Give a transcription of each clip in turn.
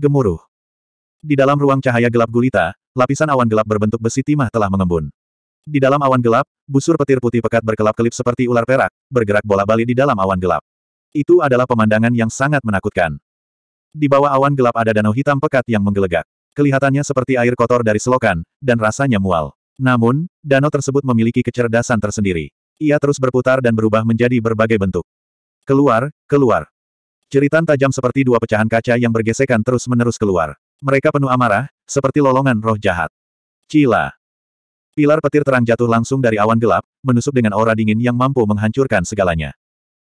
gemuruh. Di dalam ruang cahaya gelap gulita, lapisan awan gelap berbentuk besi timah telah mengembun. Di dalam awan gelap, busur petir putih pekat berkelap-kelip seperti ular perak, bergerak bola-bali di dalam awan gelap. Itu adalah pemandangan yang sangat menakutkan. Di bawah awan gelap ada danau hitam pekat yang menggelegak. Kelihatannya seperti air kotor dari selokan, dan rasanya mual. Namun, danau tersebut memiliki kecerdasan tersendiri. Ia terus berputar dan berubah menjadi berbagai bentuk. Keluar, keluar. Jeritan tajam seperti dua pecahan kaca yang bergesekan terus-menerus keluar. Mereka penuh amarah, seperti lolongan roh jahat. Cila. Pilar petir terang jatuh langsung dari awan gelap, menusuk dengan aura dingin yang mampu menghancurkan segalanya.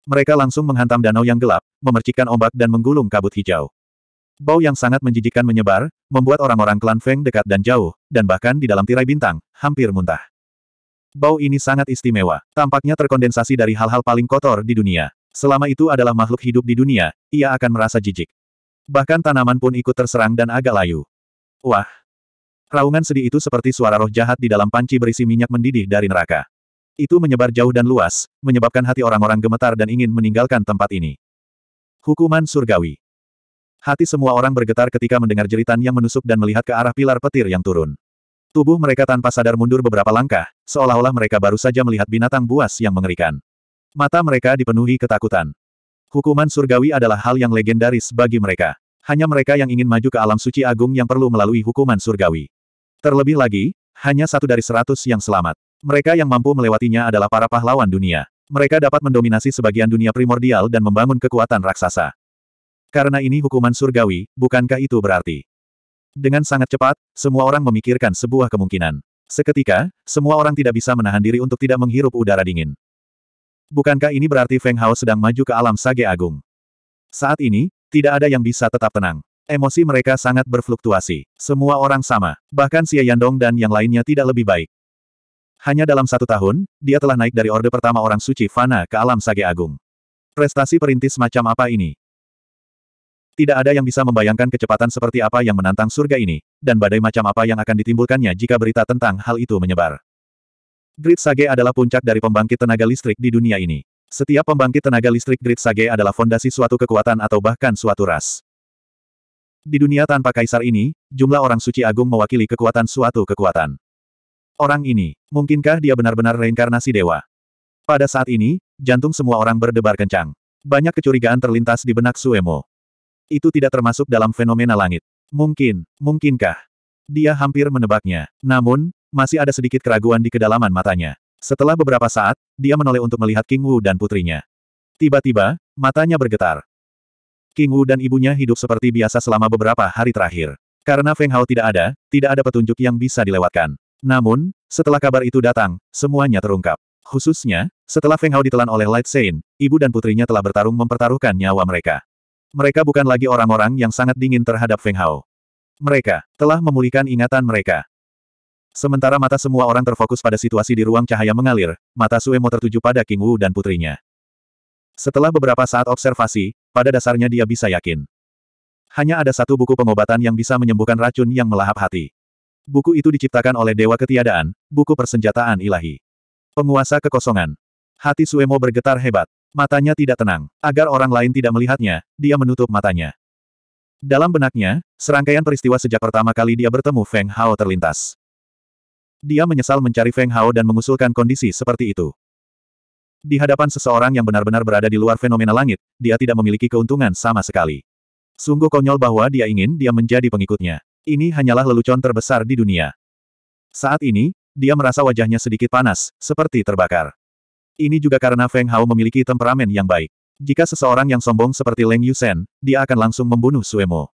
Mereka langsung menghantam danau yang gelap, memercikkan ombak dan menggulung kabut hijau. Bau yang sangat menjijikkan menyebar, membuat orang-orang klan Feng dekat dan jauh, dan bahkan di dalam tirai bintang, hampir muntah. Bau ini sangat istimewa, tampaknya terkondensasi dari hal-hal paling kotor di dunia. Selama itu adalah makhluk hidup di dunia, ia akan merasa jijik. Bahkan tanaman pun ikut terserang dan agak layu. Wah! Raungan sedih itu seperti suara roh jahat di dalam panci berisi minyak mendidih dari neraka. Itu menyebar jauh dan luas, menyebabkan hati orang-orang gemetar dan ingin meninggalkan tempat ini. Hukuman surgawi. Hati semua orang bergetar ketika mendengar jeritan yang menusuk dan melihat ke arah pilar petir yang turun. Tubuh mereka tanpa sadar mundur beberapa langkah, seolah-olah mereka baru saja melihat binatang buas yang mengerikan. Mata mereka dipenuhi ketakutan. Hukuman surgawi adalah hal yang legendaris bagi mereka. Hanya mereka yang ingin maju ke alam suci agung yang perlu melalui hukuman surgawi. Terlebih lagi, hanya satu dari seratus yang selamat. Mereka yang mampu melewatinya adalah para pahlawan dunia. Mereka dapat mendominasi sebagian dunia primordial dan membangun kekuatan raksasa. Karena ini hukuman surgawi, bukankah itu berarti? Dengan sangat cepat, semua orang memikirkan sebuah kemungkinan. Seketika, semua orang tidak bisa menahan diri untuk tidak menghirup udara dingin. Bukankah ini berarti Feng Hao sedang maju ke alam sage agung? Saat ini, tidak ada yang bisa tetap tenang. Emosi mereka sangat berfluktuasi. Semua orang sama, bahkan Xie Yandong dan yang lainnya tidak lebih baik. Hanya dalam satu tahun, dia telah naik dari orde pertama orang suci Fana ke alam sage agung. Prestasi perintis macam apa ini? Tidak ada yang bisa membayangkan kecepatan seperti apa yang menantang surga ini, dan badai macam apa yang akan ditimbulkannya jika berita tentang hal itu menyebar. Grid Sage adalah puncak dari pembangkit tenaga listrik di dunia ini. Setiap pembangkit tenaga listrik Grid Sage adalah fondasi suatu kekuatan atau bahkan suatu ras. Di dunia tanpa kaisar ini, jumlah orang suci agung mewakili kekuatan suatu kekuatan. Orang ini, mungkinkah dia benar-benar reinkarnasi dewa? Pada saat ini, jantung semua orang berdebar kencang. Banyak kecurigaan terlintas di benak Suemo. Itu tidak termasuk dalam fenomena langit. Mungkin, mungkinkah? Dia hampir menebaknya. Namun, masih ada sedikit keraguan di kedalaman matanya. Setelah beberapa saat, dia menoleh untuk melihat King Wu dan putrinya. Tiba-tiba, matanya bergetar. King Wu dan ibunya hidup seperti biasa selama beberapa hari terakhir. Karena Feng Hao tidak ada, tidak ada petunjuk yang bisa dilewatkan. Namun, setelah kabar itu datang, semuanya terungkap. Khususnya, setelah Feng Hao ditelan oleh Light Sein, ibu dan putrinya telah bertarung mempertaruhkan nyawa mereka. Mereka bukan lagi orang-orang yang sangat dingin terhadap Feng Hao. Mereka telah memulihkan ingatan mereka. Sementara mata semua orang terfokus pada situasi di ruang cahaya mengalir, mata Suemo tertuju pada King Wu dan putrinya. Setelah beberapa saat observasi, pada dasarnya dia bisa yakin. Hanya ada satu buku pengobatan yang bisa menyembuhkan racun yang melahap hati. Buku itu diciptakan oleh Dewa Ketiadaan, buku persenjataan ilahi. Penguasa kekosongan. Hati Suemo bergetar hebat. Matanya tidak tenang. Agar orang lain tidak melihatnya, dia menutup matanya. Dalam benaknya, serangkaian peristiwa sejak pertama kali dia bertemu Feng Hao terlintas. Dia menyesal mencari Feng Hao dan mengusulkan kondisi seperti itu. Di hadapan seseorang yang benar-benar berada di luar fenomena langit, dia tidak memiliki keuntungan sama sekali. Sungguh konyol bahwa dia ingin dia menjadi pengikutnya. Ini hanyalah lelucon terbesar di dunia. Saat ini, dia merasa wajahnya sedikit panas, seperti terbakar. Ini juga karena Feng Hao memiliki temperamen yang baik. Jika seseorang yang sombong seperti Leng Yusen, dia akan langsung membunuh Suemo.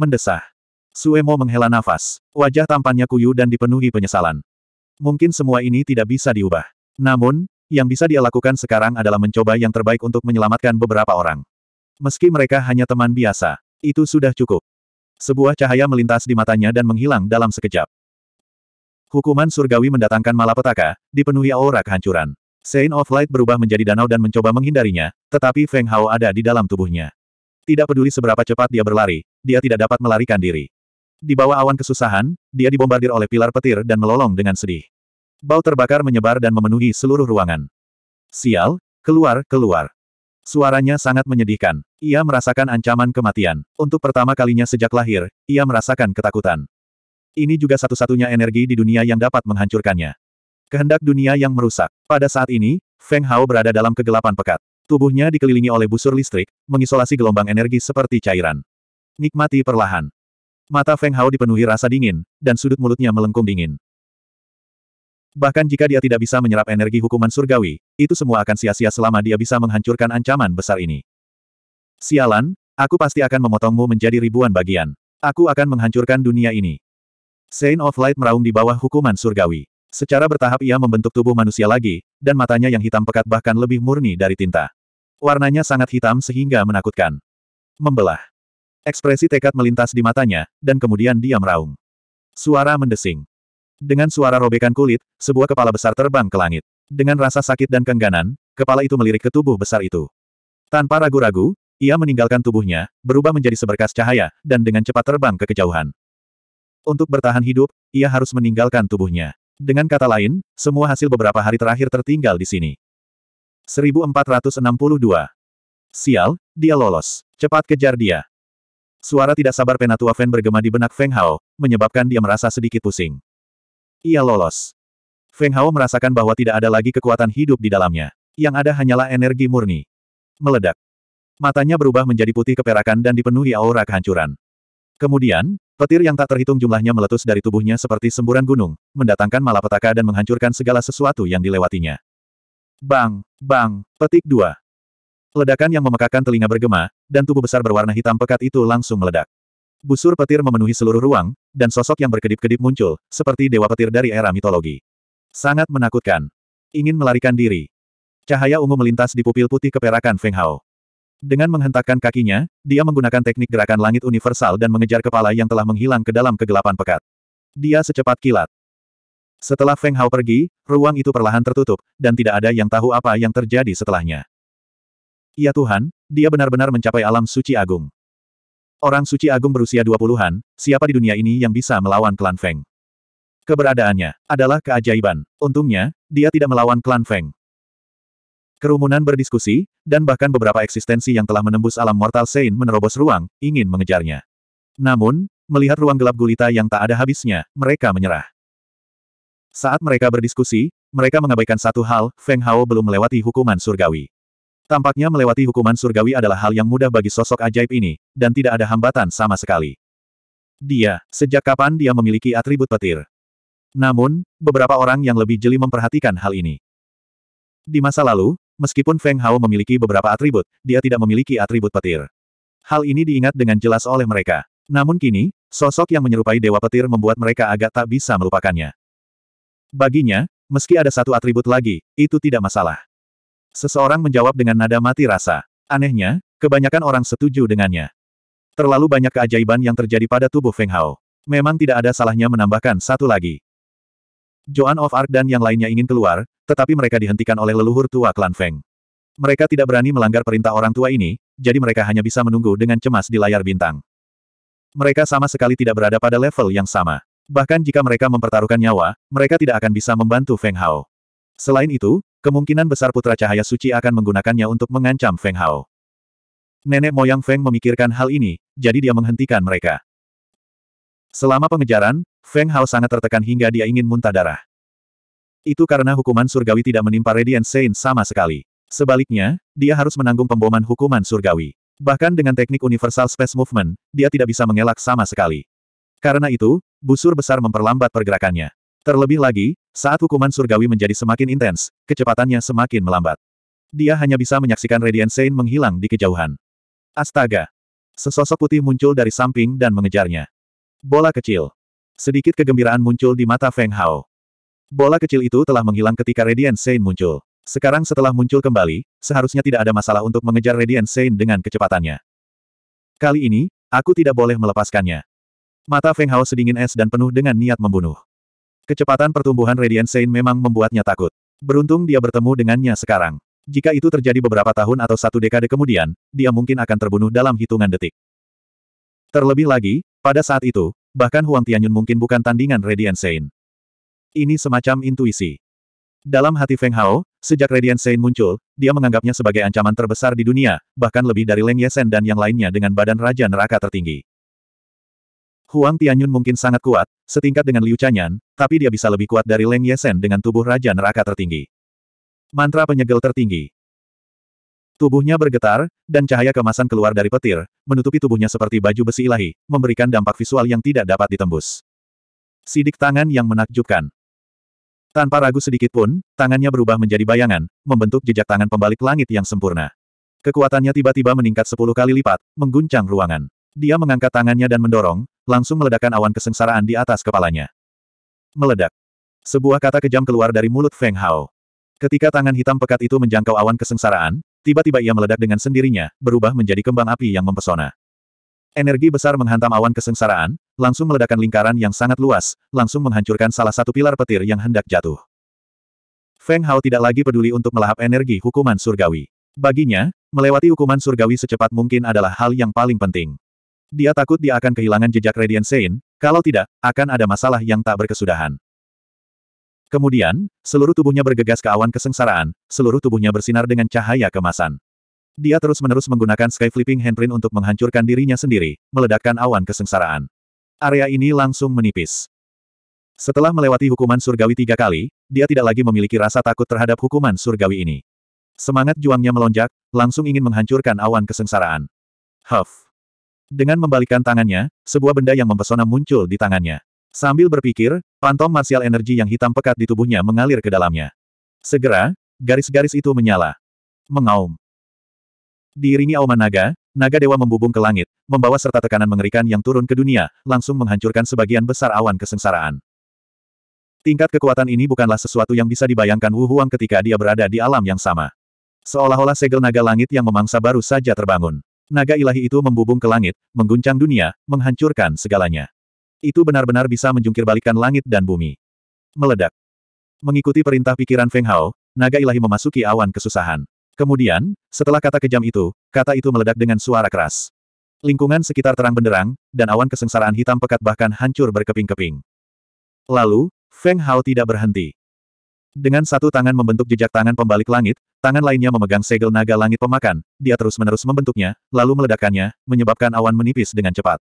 Mendesah. Suemo menghela nafas. Wajah tampannya kuyu dan dipenuhi penyesalan. Mungkin semua ini tidak bisa diubah. Namun, yang bisa dia lakukan sekarang adalah mencoba yang terbaik untuk menyelamatkan beberapa orang. Meski mereka hanya teman biasa, itu sudah cukup. Sebuah cahaya melintas di matanya dan menghilang dalam sekejap. Hukuman surgawi mendatangkan malapetaka, dipenuhi aura kehancuran. Sein of Light berubah menjadi danau dan mencoba menghindarinya, tetapi Feng Hao ada di dalam tubuhnya. Tidak peduli seberapa cepat dia berlari, dia tidak dapat melarikan diri. Di bawah awan kesusahan, dia dibombardir oleh pilar petir dan melolong dengan sedih. Bau terbakar menyebar dan memenuhi seluruh ruangan. Sial, keluar, keluar. Suaranya sangat menyedihkan. Ia merasakan ancaman kematian. Untuk pertama kalinya sejak lahir, ia merasakan ketakutan. Ini juga satu-satunya energi di dunia yang dapat menghancurkannya. Kehendak dunia yang merusak. Pada saat ini, Feng Hao berada dalam kegelapan pekat. Tubuhnya dikelilingi oleh busur listrik, mengisolasi gelombang energi seperti cairan. Nikmati perlahan. Mata Feng Hao dipenuhi rasa dingin, dan sudut mulutnya melengkung dingin. Bahkan jika dia tidak bisa menyerap energi hukuman surgawi, itu semua akan sia-sia selama dia bisa menghancurkan ancaman besar ini. Sialan, aku pasti akan memotongmu menjadi ribuan bagian. Aku akan menghancurkan dunia ini. Saint of Light meraung di bawah hukuman surgawi. Secara bertahap ia membentuk tubuh manusia lagi, dan matanya yang hitam pekat bahkan lebih murni dari tinta. Warnanya sangat hitam sehingga menakutkan. Membelah. Ekspresi tekad melintas di matanya, dan kemudian dia meraung. Suara mendesing. Dengan suara robekan kulit, sebuah kepala besar terbang ke langit. Dengan rasa sakit dan kengganan, kepala itu melirik ke tubuh besar itu. Tanpa ragu-ragu, ia meninggalkan tubuhnya, berubah menjadi seberkas cahaya, dan dengan cepat terbang ke kejauhan. Untuk bertahan hidup, ia harus meninggalkan tubuhnya. Dengan kata lain, semua hasil beberapa hari terakhir tertinggal di sini. 1462. Sial, dia lolos. Cepat kejar dia. Suara tidak sabar Penatua Fen bergema di benak Feng Hao, menyebabkan dia merasa sedikit pusing. Ia lolos. Feng Hao merasakan bahwa tidak ada lagi kekuatan hidup di dalamnya. Yang ada hanyalah energi murni. Meledak. Matanya berubah menjadi putih keperakan dan dipenuhi aura kehancuran. Kemudian, petir yang tak terhitung jumlahnya meletus dari tubuhnya seperti semburan gunung, mendatangkan malapetaka dan menghancurkan segala sesuatu yang dilewatinya. Bang, bang, petik dua. Ledakan yang memekakan telinga bergema, dan tubuh besar berwarna hitam pekat itu langsung meledak. Busur petir memenuhi seluruh ruang, dan sosok yang berkedip-kedip muncul, seperti dewa petir dari era mitologi. Sangat menakutkan. Ingin melarikan diri. Cahaya ungu melintas di pupil putih keperakan Feng Hao. Dengan menghentakkan kakinya, dia menggunakan teknik gerakan langit universal dan mengejar kepala yang telah menghilang ke dalam kegelapan pekat. Dia secepat kilat. Setelah Feng Hao pergi, ruang itu perlahan tertutup, dan tidak ada yang tahu apa yang terjadi setelahnya. Ya Tuhan, dia benar-benar mencapai alam suci agung. Orang suci agung berusia dua puluhan, siapa di dunia ini yang bisa melawan klan Feng? Keberadaannya adalah keajaiban. Untungnya, dia tidak melawan klan Feng. Kerumunan berdiskusi, dan bahkan beberapa eksistensi yang telah menembus alam mortal Sein menerobos ruang, ingin mengejarnya. Namun, melihat ruang gelap gulita yang tak ada habisnya, mereka menyerah. Saat mereka berdiskusi, mereka mengabaikan satu hal, Feng Hao belum melewati hukuman surgawi. Tampaknya melewati hukuman surgawi adalah hal yang mudah bagi sosok ajaib ini, dan tidak ada hambatan sama sekali. Dia, sejak kapan dia memiliki atribut petir? Namun, beberapa orang yang lebih jeli memperhatikan hal ini. Di masa lalu, meskipun Feng Hao memiliki beberapa atribut, dia tidak memiliki atribut petir. Hal ini diingat dengan jelas oleh mereka. Namun kini, sosok yang menyerupai Dewa Petir membuat mereka agak tak bisa melupakannya. Baginya, meski ada satu atribut lagi, itu tidak masalah. Seseorang menjawab dengan nada mati rasa. Anehnya, kebanyakan orang setuju dengannya. Terlalu banyak keajaiban yang terjadi pada tubuh Feng Hao. Memang tidak ada salahnya menambahkan satu lagi. Joan of Arc dan yang lainnya ingin keluar, tetapi mereka dihentikan oleh leluhur tua klan Feng. Mereka tidak berani melanggar perintah orang tua ini, jadi mereka hanya bisa menunggu dengan cemas di layar bintang. Mereka sama sekali tidak berada pada level yang sama. Bahkan jika mereka mempertaruhkan nyawa, mereka tidak akan bisa membantu Feng Hao. Selain itu, Kemungkinan besar Putra Cahaya Suci akan menggunakannya untuk mengancam Feng Hao. Nenek moyang Feng memikirkan hal ini, jadi dia menghentikan mereka. Selama pengejaran, Feng Hao sangat tertekan hingga dia ingin muntah darah. Itu karena hukuman surgawi tidak menimpa Radiant Saint sama sekali. Sebaliknya, dia harus menanggung pemboman hukuman surgawi. Bahkan dengan teknik Universal Space Movement, dia tidak bisa mengelak sama sekali. Karena itu, busur besar memperlambat pergerakannya. Terlebih lagi, saat hukuman surgawi menjadi semakin intens, kecepatannya semakin melambat. Dia hanya bisa menyaksikan Radiant Saint menghilang di kejauhan. Astaga! Sesosok putih muncul dari samping dan mengejarnya. Bola kecil. Sedikit kegembiraan muncul di mata Feng Hao. Bola kecil itu telah menghilang ketika Radiant Saint muncul. Sekarang setelah muncul kembali, seharusnya tidak ada masalah untuk mengejar Radiant Saint dengan kecepatannya. Kali ini, aku tidak boleh melepaskannya. Mata Feng Hao sedingin es dan penuh dengan niat membunuh. Kecepatan pertumbuhan Radiant Saint memang membuatnya takut. Beruntung dia bertemu dengannya sekarang. Jika itu terjadi beberapa tahun atau satu dekade kemudian, dia mungkin akan terbunuh dalam hitungan detik. Terlebih lagi, pada saat itu, bahkan Huang Tianyun mungkin bukan tandingan Radiant Saint. Ini semacam intuisi. Dalam hati Feng Hao, sejak Radiant Saint muncul, dia menganggapnya sebagai ancaman terbesar di dunia, bahkan lebih dari Leng Yesen dan yang lainnya dengan badan Raja Neraka tertinggi. Huang Tianyun mungkin sangat kuat, setingkat dengan Liu Chanyan, tapi dia bisa lebih kuat dari Leng Yesen dengan tubuh Raja Neraka tertinggi. Mantra penyegel tertinggi. Tubuhnya bergetar, dan cahaya kemasan keluar dari petir, menutupi tubuhnya seperti baju besi ilahi, memberikan dampak visual yang tidak dapat ditembus. Sidik tangan yang menakjubkan. Tanpa ragu sedikit pun, tangannya berubah menjadi bayangan, membentuk jejak tangan pembalik langit yang sempurna. Kekuatannya tiba-tiba meningkat sepuluh kali lipat, mengguncang ruangan. Dia mengangkat tangannya dan mendorong, langsung meledakkan awan kesengsaraan di atas kepalanya. Meledak. Sebuah kata kejam keluar dari mulut Feng Hao. Ketika tangan hitam pekat itu menjangkau awan kesengsaraan, tiba-tiba ia meledak dengan sendirinya, berubah menjadi kembang api yang mempesona. Energi besar menghantam awan kesengsaraan, langsung meledakkan lingkaran yang sangat luas, langsung menghancurkan salah satu pilar petir yang hendak jatuh. Feng Hao tidak lagi peduli untuk melahap energi hukuman surgawi. Baginya, melewati hukuman surgawi secepat mungkin adalah hal yang paling penting. Dia takut dia akan kehilangan jejak Radiant Saint, kalau tidak, akan ada masalah yang tak berkesudahan. Kemudian, seluruh tubuhnya bergegas ke awan kesengsaraan, seluruh tubuhnya bersinar dengan cahaya kemasan. Dia terus-menerus menggunakan Sky Flipping Handprint untuk menghancurkan dirinya sendiri, meledakkan awan kesengsaraan. Area ini langsung menipis. Setelah melewati hukuman surgawi tiga kali, dia tidak lagi memiliki rasa takut terhadap hukuman surgawi ini. Semangat juangnya melonjak, langsung ingin menghancurkan awan kesengsaraan. Huff! Dengan membalikkan tangannya, sebuah benda yang mempesona muncul di tangannya. Sambil berpikir, pantom martial energi yang hitam pekat di tubuhnya mengalir ke dalamnya. Segera, garis-garis itu menyala. Mengaum. Diiringi auman naga, naga dewa membubung ke langit, membawa serta tekanan mengerikan yang turun ke dunia, langsung menghancurkan sebagian besar awan kesengsaraan. Tingkat kekuatan ini bukanlah sesuatu yang bisa dibayangkan Wu Huang ketika dia berada di alam yang sama. Seolah-olah segel naga langit yang memangsa baru saja terbangun. Naga ilahi itu membubung ke langit, mengguncang dunia, menghancurkan segalanya. Itu benar-benar bisa menjungkirbalikkan langit dan bumi. Meledak. Mengikuti perintah pikiran Feng Hao, naga ilahi memasuki awan kesusahan. Kemudian, setelah kata kejam itu, kata itu meledak dengan suara keras. Lingkungan sekitar terang benderang, dan awan kesengsaraan hitam pekat bahkan hancur berkeping-keping. Lalu, Feng Hao tidak berhenti. Dengan satu tangan membentuk jejak tangan pembalik langit, tangan lainnya memegang segel naga langit pemakan, dia terus-menerus membentuknya, lalu meledakkannya, menyebabkan awan menipis dengan cepat.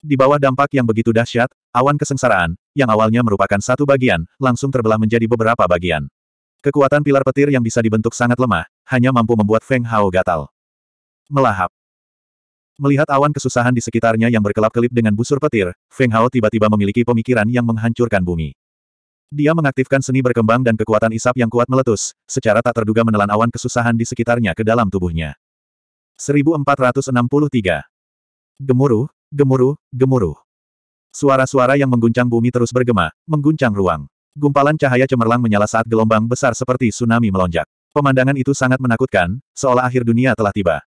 Di bawah dampak yang begitu dahsyat, awan kesengsaraan, yang awalnya merupakan satu bagian, langsung terbelah menjadi beberapa bagian. Kekuatan pilar petir yang bisa dibentuk sangat lemah, hanya mampu membuat Feng Hao gatal. Melahap. Melihat awan kesusahan di sekitarnya yang berkelap-kelip dengan busur petir, Feng Hao tiba-tiba memiliki pemikiran yang menghancurkan bumi. Dia mengaktifkan seni berkembang dan kekuatan isap yang kuat meletus, secara tak terduga menelan awan kesusahan di sekitarnya ke dalam tubuhnya. 1463. Gemuruh, gemuruh, gemuruh. Suara-suara yang mengguncang bumi terus bergema, mengguncang ruang. Gumpalan cahaya cemerlang menyala saat gelombang besar seperti tsunami melonjak. Pemandangan itu sangat menakutkan, seolah akhir dunia telah tiba.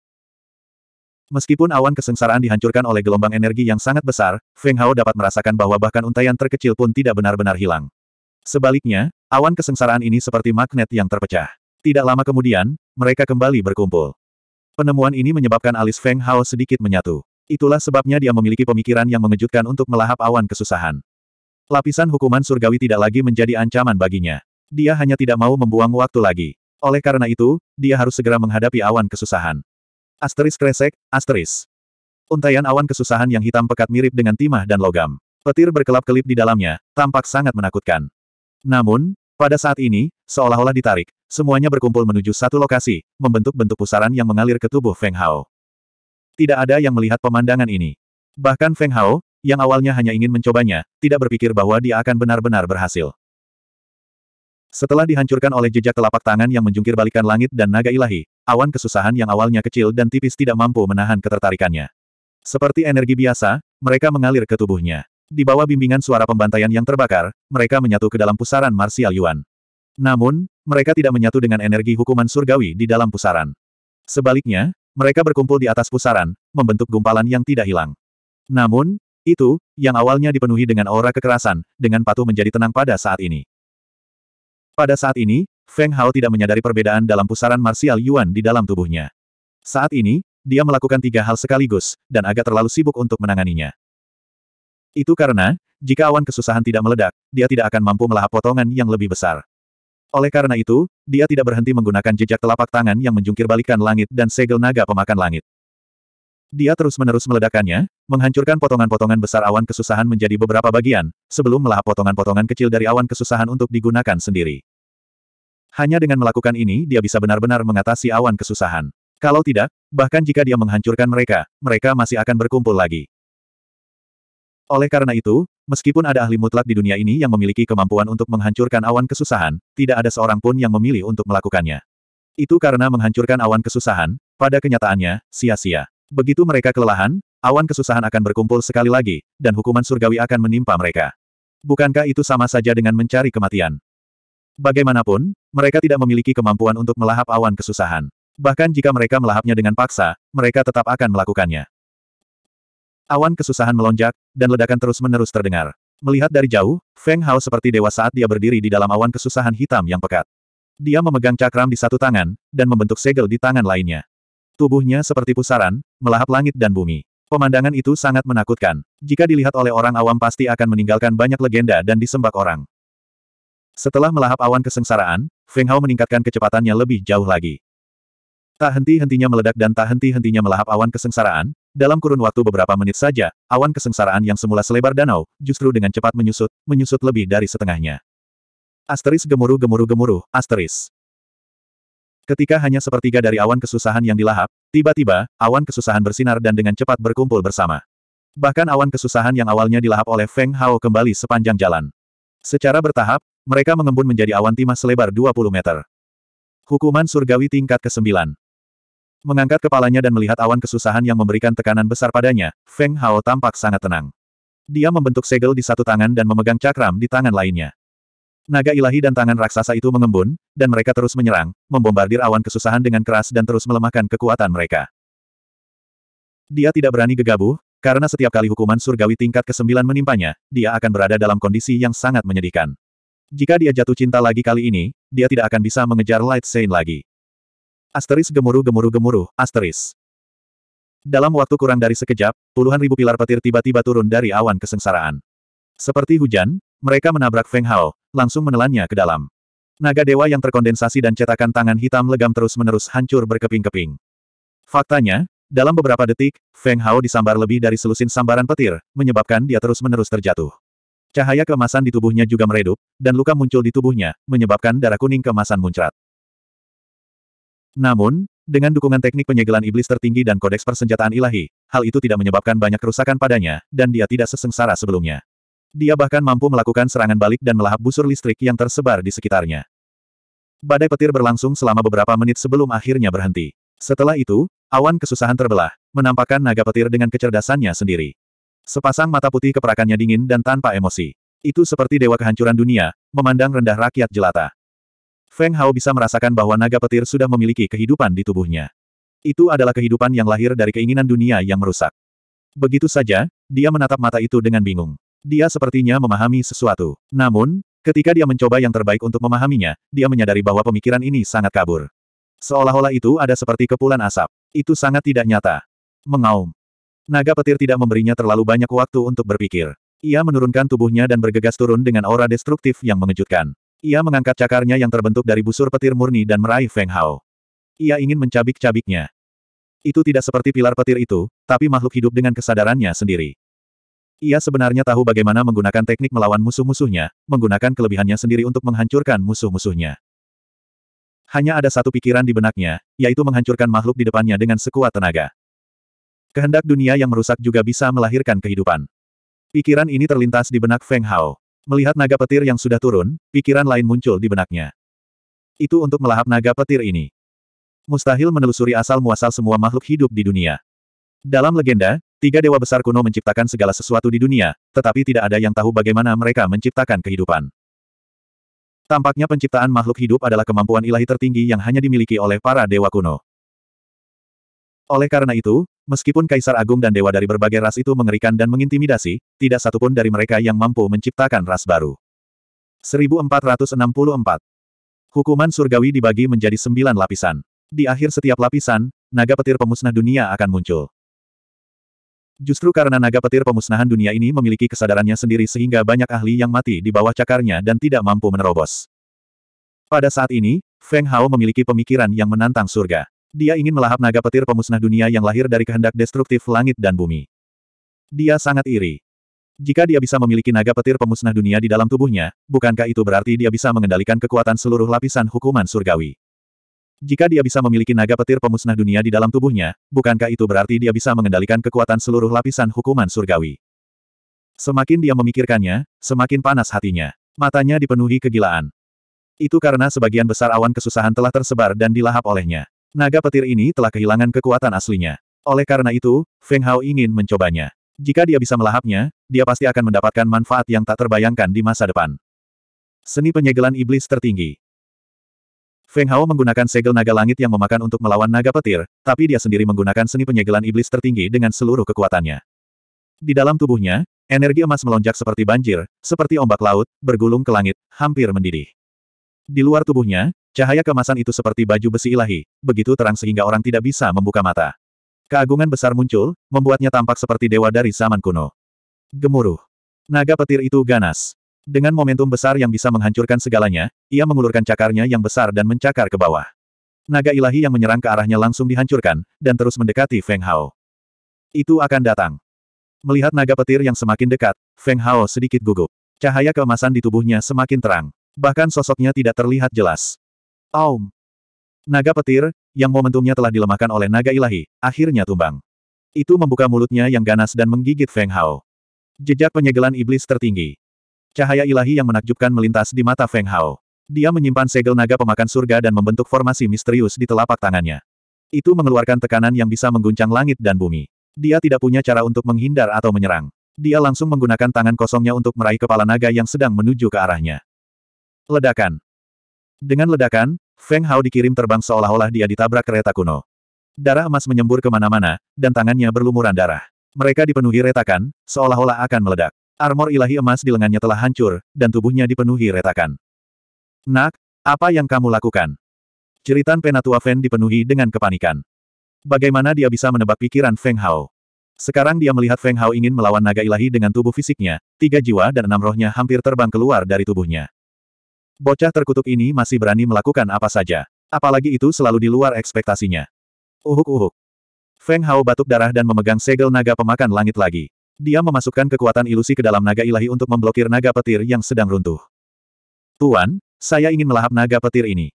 Meskipun awan kesengsaraan dihancurkan oleh gelombang energi yang sangat besar, Feng Hao dapat merasakan bahwa bahkan untaian terkecil pun tidak benar-benar hilang. Sebaliknya, awan kesengsaraan ini seperti magnet yang terpecah. Tidak lama kemudian, mereka kembali berkumpul. Penemuan ini menyebabkan alis Feng Hao sedikit menyatu. Itulah sebabnya dia memiliki pemikiran yang mengejutkan untuk melahap awan kesusahan. Lapisan hukuman surgawi tidak lagi menjadi ancaman baginya. Dia hanya tidak mau membuang waktu lagi. Oleh karena itu, dia harus segera menghadapi awan kesusahan. Asteris kresek, asteris. Untaian awan kesusahan yang hitam pekat mirip dengan timah dan logam. Petir berkelap-kelip di dalamnya, tampak sangat menakutkan. Namun, pada saat ini, seolah-olah ditarik, semuanya berkumpul menuju satu lokasi, membentuk bentuk pusaran yang mengalir ke tubuh Feng Hao. Tidak ada yang melihat pemandangan ini. Bahkan Feng Hao, yang awalnya hanya ingin mencobanya, tidak berpikir bahwa dia akan benar-benar berhasil. Setelah dihancurkan oleh jejak telapak tangan yang menjungkir balikan langit dan naga ilahi, awan kesusahan yang awalnya kecil dan tipis tidak mampu menahan ketertarikannya. Seperti energi biasa, mereka mengalir ke tubuhnya. Di bawah bimbingan suara pembantaian yang terbakar, mereka menyatu ke dalam pusaran Martial Yuan. Namun, mereka tidak menyatu dengan energi hukuman surgawi di dalam pusaran. Sebaliknya, mereka berkumpul di atas pusaran, membentuk gumpalan yang tidak hilang. Namun, itu, yang awalnya dipenuhi dengan aura kekerasan, dengan patuh menjadi tenang pada saat ini. Pada saat ini, Feng Hao tidak menyadari perbedaan dalam pusaran Martial Yuan di dalam tubuhnya. Saat ini, dia melakukan tiga hal sekaligus, dan agak terlalu sibuk untuk menanganinya. Itu karena, jika awan kesusahan tidak meledak, dia tidak akan mampu melahap potongan yang lebih besar. Oleh karena itu, dia tidak berhenti menggunakan jejak telapak tangan yang menjungkir balikan langit dan segel naga pemakan langit. Dia terus-menerus meledakannya, menghancurkan potongan-potongan besar awan kesusahan menjadi beberapa bagian, sebelum melahap potongan-potongan kecil dari awan kesusahan untuk digunakan sendiri. Hanya dengan melakukan ini dia bisa benar-benar mengatasi awan kesusahan. Kalau tidak, bahkan jika dia menghancurkan mereka, mereka masih akan berkumpul lagi. Oleh karena itu, meskipun ada ahli mutlak di dunia ini yang memiliki kemampuan untuk menghancurkan awan kesusahan, tidak ada seorang pun yang memilih untuk melakukannya. Itu karena menghancurkan awan kesusahan, pada kenyataannya, sia-sia. Begitu mereka kelelahan, awan kesusahan akan berkumpul sekali lagi, dan hukuman surgawi akan menimpa mereka. Bukankah itu sama saja dengan mencari kematian? Bagaimanapun, mereka tidak memiliki kemampuan untuk melahap awan kesusahan. Bahkan jika mereka melahapnya dengan paksa, mereka tetap akan melakukannya. Awan kesusahan melonjak, dan ledakan terus-menerus terdengar. Melihat dari jauh, Feng Hao seperti dewa saat dia berdiri di dalam awan kesusahan hitam yang pekat. Dia memegang cakram di satu tangan, dan membentuk segel di tangan lainnya. Tubuhnya seperti pusaran, melahap langit dan bumi. Pemandangan itu sangat menakutkan. Jika dilihat oleh orang awam pasti akan meninggalkan banyak legenda dan disembak orang. Setelah melahap awan kesengsaraan, Feng Hao meningkatkan kecepatannya lebih jauh lagi. Tak henti-hentinya meledak dan tak henti-hentinya melahap awan kesengsaraan, dalam kurun waktu beberapa menit saja, awan kesengsaraan yang semula selebar danau, justru dengan cepat menyusut, menyusut lebih dari setengahnya. Asteris gemuruh gemuruh gemuruh, asteris. Ketika hanya sepertiga dari awan kesusahan yang dilahap, tiba-tiba, awan kesusahan bersinar dan dengan cepat berkumpul bersama. Bahkan awan kesusahan yang awalnya dilahap oleh Feng Hao kembali sepanjang jalan. Secara bertahap, mereka mengembun menjadi awan timah selebar 20 meter. Hukuman surgawi tingkat ke-9. Mengangkat kepalanya dan melihat awan kesusahan yang memberikan tekanan besar padanya, Feng Hao tampak sangat tenang. Dia membentuk segel di satu tangan dan memegang cakram di tangan lainnya. Naga ilahi dan tangan raksasa itu mengembun, dan mereka terus menyerang, membombardir awan kesusahan dengan keras dan terus melemahkan kekuatan mereka. Dia tidak berani gegabah, karena setiap kali hukuman surgawi tingkat ke-9 menimpanya, dia akan berada dalam kondisi yang sangat menyedihkan. Jika dia jatuh cinta lagi kali ini, dia tidak akan bisa mengejar Light Saint lagi. Asteris gemuruh-gemuruh-gemuruh, asteris. Dalam waktu kurang dari sekejap, puluhan ribu pilar petir tiba-tiba turun dari awan kesengsaraan. Seperti hujan, mereka menabrak Feng Hao, langsung menelannya ke dalam. Naga dewa yang terkondensasi dan cetakan tangan hitam legam terus-menerus hancur berkeping-keping. Faktanya, dalam beberapa detik, Feng Hao disambar lebih dari selusin sambaran petir, menyebabkan dia terus-menerus terjatuh. Cahaya keemasan di tubuhnya juga meredup, dan luka muncul di tubuhnya, menyebabkan darah kuning keemasan muncrat. Namun, dengan dukungan teknik penyegelan iblis tertinggi dan kodeks persenjataan ilahi, hal itu tidak menyebabkan banyak kerusakan padanya, dan dia tidak sesengsara sebelumnya. Dia bahkan mampu melakukan serangan balik dan melahap busur listrik yang tersebar di sekitarnya. Badai petir berlangsung selama beberapa menit sebelum akhirnya berhenti. Setelah itu, awan kesusahan terbelah, menampakkan naga petir dengan kecerdasannya sendiri. Sepasang mata putih keperakannya dingin dan tanpa emosi. Itu seperti dewa kehancuran dunia, memandang rendah rakyat jelata. Feng Hao bisa merasakan bahwa naga petir sudah memiliki kehidupan di tubuhnya. Itu adalah kehidupan yang lahir dari keinginan dunia yang merusak. Begitu saja, dia menatap mata itu dengan bingung. Dia sepertinya memahami sesuatu. Namun, ketika dia mencoba yang terbaik untuk memahaminya, dia menyadari bahwa pemikiran ini sangat kabur. Seolah-olah itu ada seperti kepulan asap. Itu sangat tidak nyata. Mengaum. Naga petir tidak memberinya terlalu banyak waktu untuk berpikir. Ia menurunkan tubuhnya dan bergegas turun dengan aura destruktif yang mengejutkan. Ia mengangkat cakarnya yang terbentuk dari busur petir murni dan meraih Feng Hao. Ia ingin mencabik-cabiknya. Itu tidak seperti pilar petir itu, tapi makhluk hidup dengan kesadarannya sendiri. Ia sebenarnya tahu bagaimana menggunakan teknik melawan musuh-musuhnya, menggunakan kelebihannya sendiri untuk menghancurkan musuh-musuhnya. Hanya ada satu pikiran di benaknya, yaitu menghancurkan makhluk di depannya dengan sekuat tenaga. Kehendak dunia yang merusak juga bisa melahirkan kehidupan. Pikiran ini terlintas di benak Feng Hao. Melihat naga petir yang sudah turun, pikiran lain muncul di benaknya. Itu untuk melahap naga petir ini. Mustahil menelusuri asal-muasal semua makhluk hidup di dunia. Dalam legenda, tiga dewa besar kuno menciptakan segala sesuatu di dunia, tetapi tidak ada yang tahu bagaimana mereka menciptakan kehidupan. Tampaknya penciptaan makhluk hidup adalah kemampuan ilahi tertinggi yang hanya dimiliki oleh para dewa kuno. Oleh karena itu, Meskipun Kaisar Agung dan Dewa dari berbagai ras itu mengerikan dan mengintimidasi, tidak satupun dari mereka yang mampu menciptakan ras baru. 1464 Hukuman surgawi dibagi menjadi sembilan lapisan. Di akhir setiap lapisan, naga petir pemusnah dunia akan muncul. Justru karena naga petir pemusnahan dunia ini memiliki kesadarannya sendiri sehingga banyak ahli yang mati di bawah cakarnya dan tidak mampu menerobos. Pada saat ini, Feng Hao memiliki pemikiran yang menantang surga. Dia ingin melahap naga petir pemusnah dunia yang lahir dari kehendak destruktif langit dan bumi. Dia sangat iri. Jika dia bisa memiliki naga petir pemusnah dunia di dalam tubuhnya, bukankah itu berarti dia bisa mengendalikan kekuatan seluruh lapisan hukuman surgawi? Jika dia bisa memiliki naga petir pemusnah dunia di dalam tubuhnya, bukankah itu berarti dia bisa mengendalikan kekuatan seluruh lapisan hukuman surgawi? Semakin dia memikirkannya, semakin panas hatinya. Matanya dipenuhi kegilaan. Itu karena sebagian besar awan kesusahan telah tersebar dan dilahap olehnya. Naga petir ini telah kehilangan kekuatan aslinya. Oleh karena itu, Feng Hao ingin mencobanya. Jika dia bisa melahapnya, dia pasti akan mendapatkan manfaat yang tak terbayangkan di masa depan. Seni penyegelan iblis tertinggi. Feng Hao menggunakan segel naga langit yang memakan untuk melawan naga petir, tapi dia sendiri menggunakan seni penyegelan iblis tertinggi dengan seluruh kekuatannya. Di dalam tubuhnya, energi emas melonjak seperti banjir, seperti ombak laut, bergulung ke langit, hampir mendidih. Di luar tubuhnya, Cahaya kemasan itu seperti baju besi ilahi, begitu terang sehingga orang tidak bisa membuka mata. Keagungan besar muncul, membuatnya tampak seperti dewa dari zaman kuno. Gemuruh. Naga petir itu ganas. Dengan momentum besar yang bisa menghancurkan segalanya, ia mengulurkan cakarnya yang besar dan mencakar ke bawah. Naga ilahi yang menyerang ke arahnya langsung dihancurkan, dan terus mendekati Feng Hao. Itu akan datang. Melihat naga petir yang semakin dekat, Feng Hao sedikit gugup. Cahaya keemasan di tubuhnya semakin terang. Bahkan sosoknya tidak terlihat jelas. Aum. Naga petir, yang momentumnya telah dilemahkan oleh naga ilahi, akhirnya tumbang. Itu membuka mulutnya yang ganas dan menggigit Feng Hao. Jejak penyegelan iblis tertinggi. Cahaya ilahi yang menakjubkan melintas di mata Feng Hao. Dia menyimpan segel naga pemakan surga dan membentuk formasi misterius di telapak tangannya. Itu mengeluarkan tekanan yang bisa mengguncang langit dan bumi. Dia tidak punya cara untuk menghindar atau menyerang. Dia langsung menggunakan tangan kosongnya untuk meraih kepala naga yang sedang menuju ke arahnya. Ledakan. Dengan ledakan, Feng Hao dikirim terbang seolah-olah dia ditabrak kereta kuno. Darah emas menyembur kemana-mana, dan tangannya berlumuran darah. Mereka dipenuhi retakan, seolah-olah akan meledak. Armor ilahi emas di lengannya telah hancur, dan tubuhnya dipenuhi retakan. Nak, apa yang kamu lakukan? Ceritan Penatua Feng dipenuhi dengan kepanikan. Bagaimana dia bisa menebak pikiran Feng Hao? Sekarang dia melihat Feng Hao ingin melawan naga ilahi dengan tubuh fisiknya, tiga jiwa dan enam rohnya hampir terbang keluar dari tubuhnya. Bocah terkutuk ini masih berani melakukan apa saja. Apalagi itu selalu di luar ekspektasinya. Uhuk-uhuk. Feng Hao batuk darah dan memegang segel naga pemakan langit lagi. Dia memasukkan kekuatan ilusi ke dalam naga ilahi untuk memblokir naga petir yang sedang runtuh. Tuan, saya ingin melahap naga petir ini.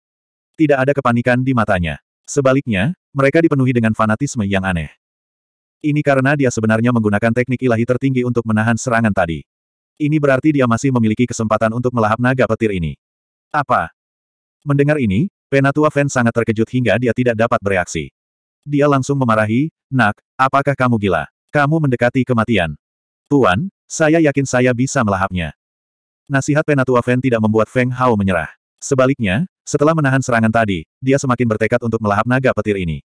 Tidak ada kepanikan di matanya. Sebaliknya, mereka dipenuhi dengan fanatisme yang aneh. Ini karena dia sebenarnya menggunakan teknik ilahi tertinggi untuk menahan serangan tadi. Ini berarti dia masih memiliki kesempatan untuk melahap naga petir ini. Apa? Mendengar ini, Penatua Feng sangat terkejut hingga dia tidak dapat bereaksi. Dia langsung memarahi, Nak, apakah kamu gila? Kamu mendekati kematian. Tuan, saya yakin saya bisa melahapnya. Nasihat Penatua Feng tidak membuat Feng Hao menyerah. Sebaliknya, setelah menahan serangan tadi, dia semakin bertekad untuk melahap naga petir ini.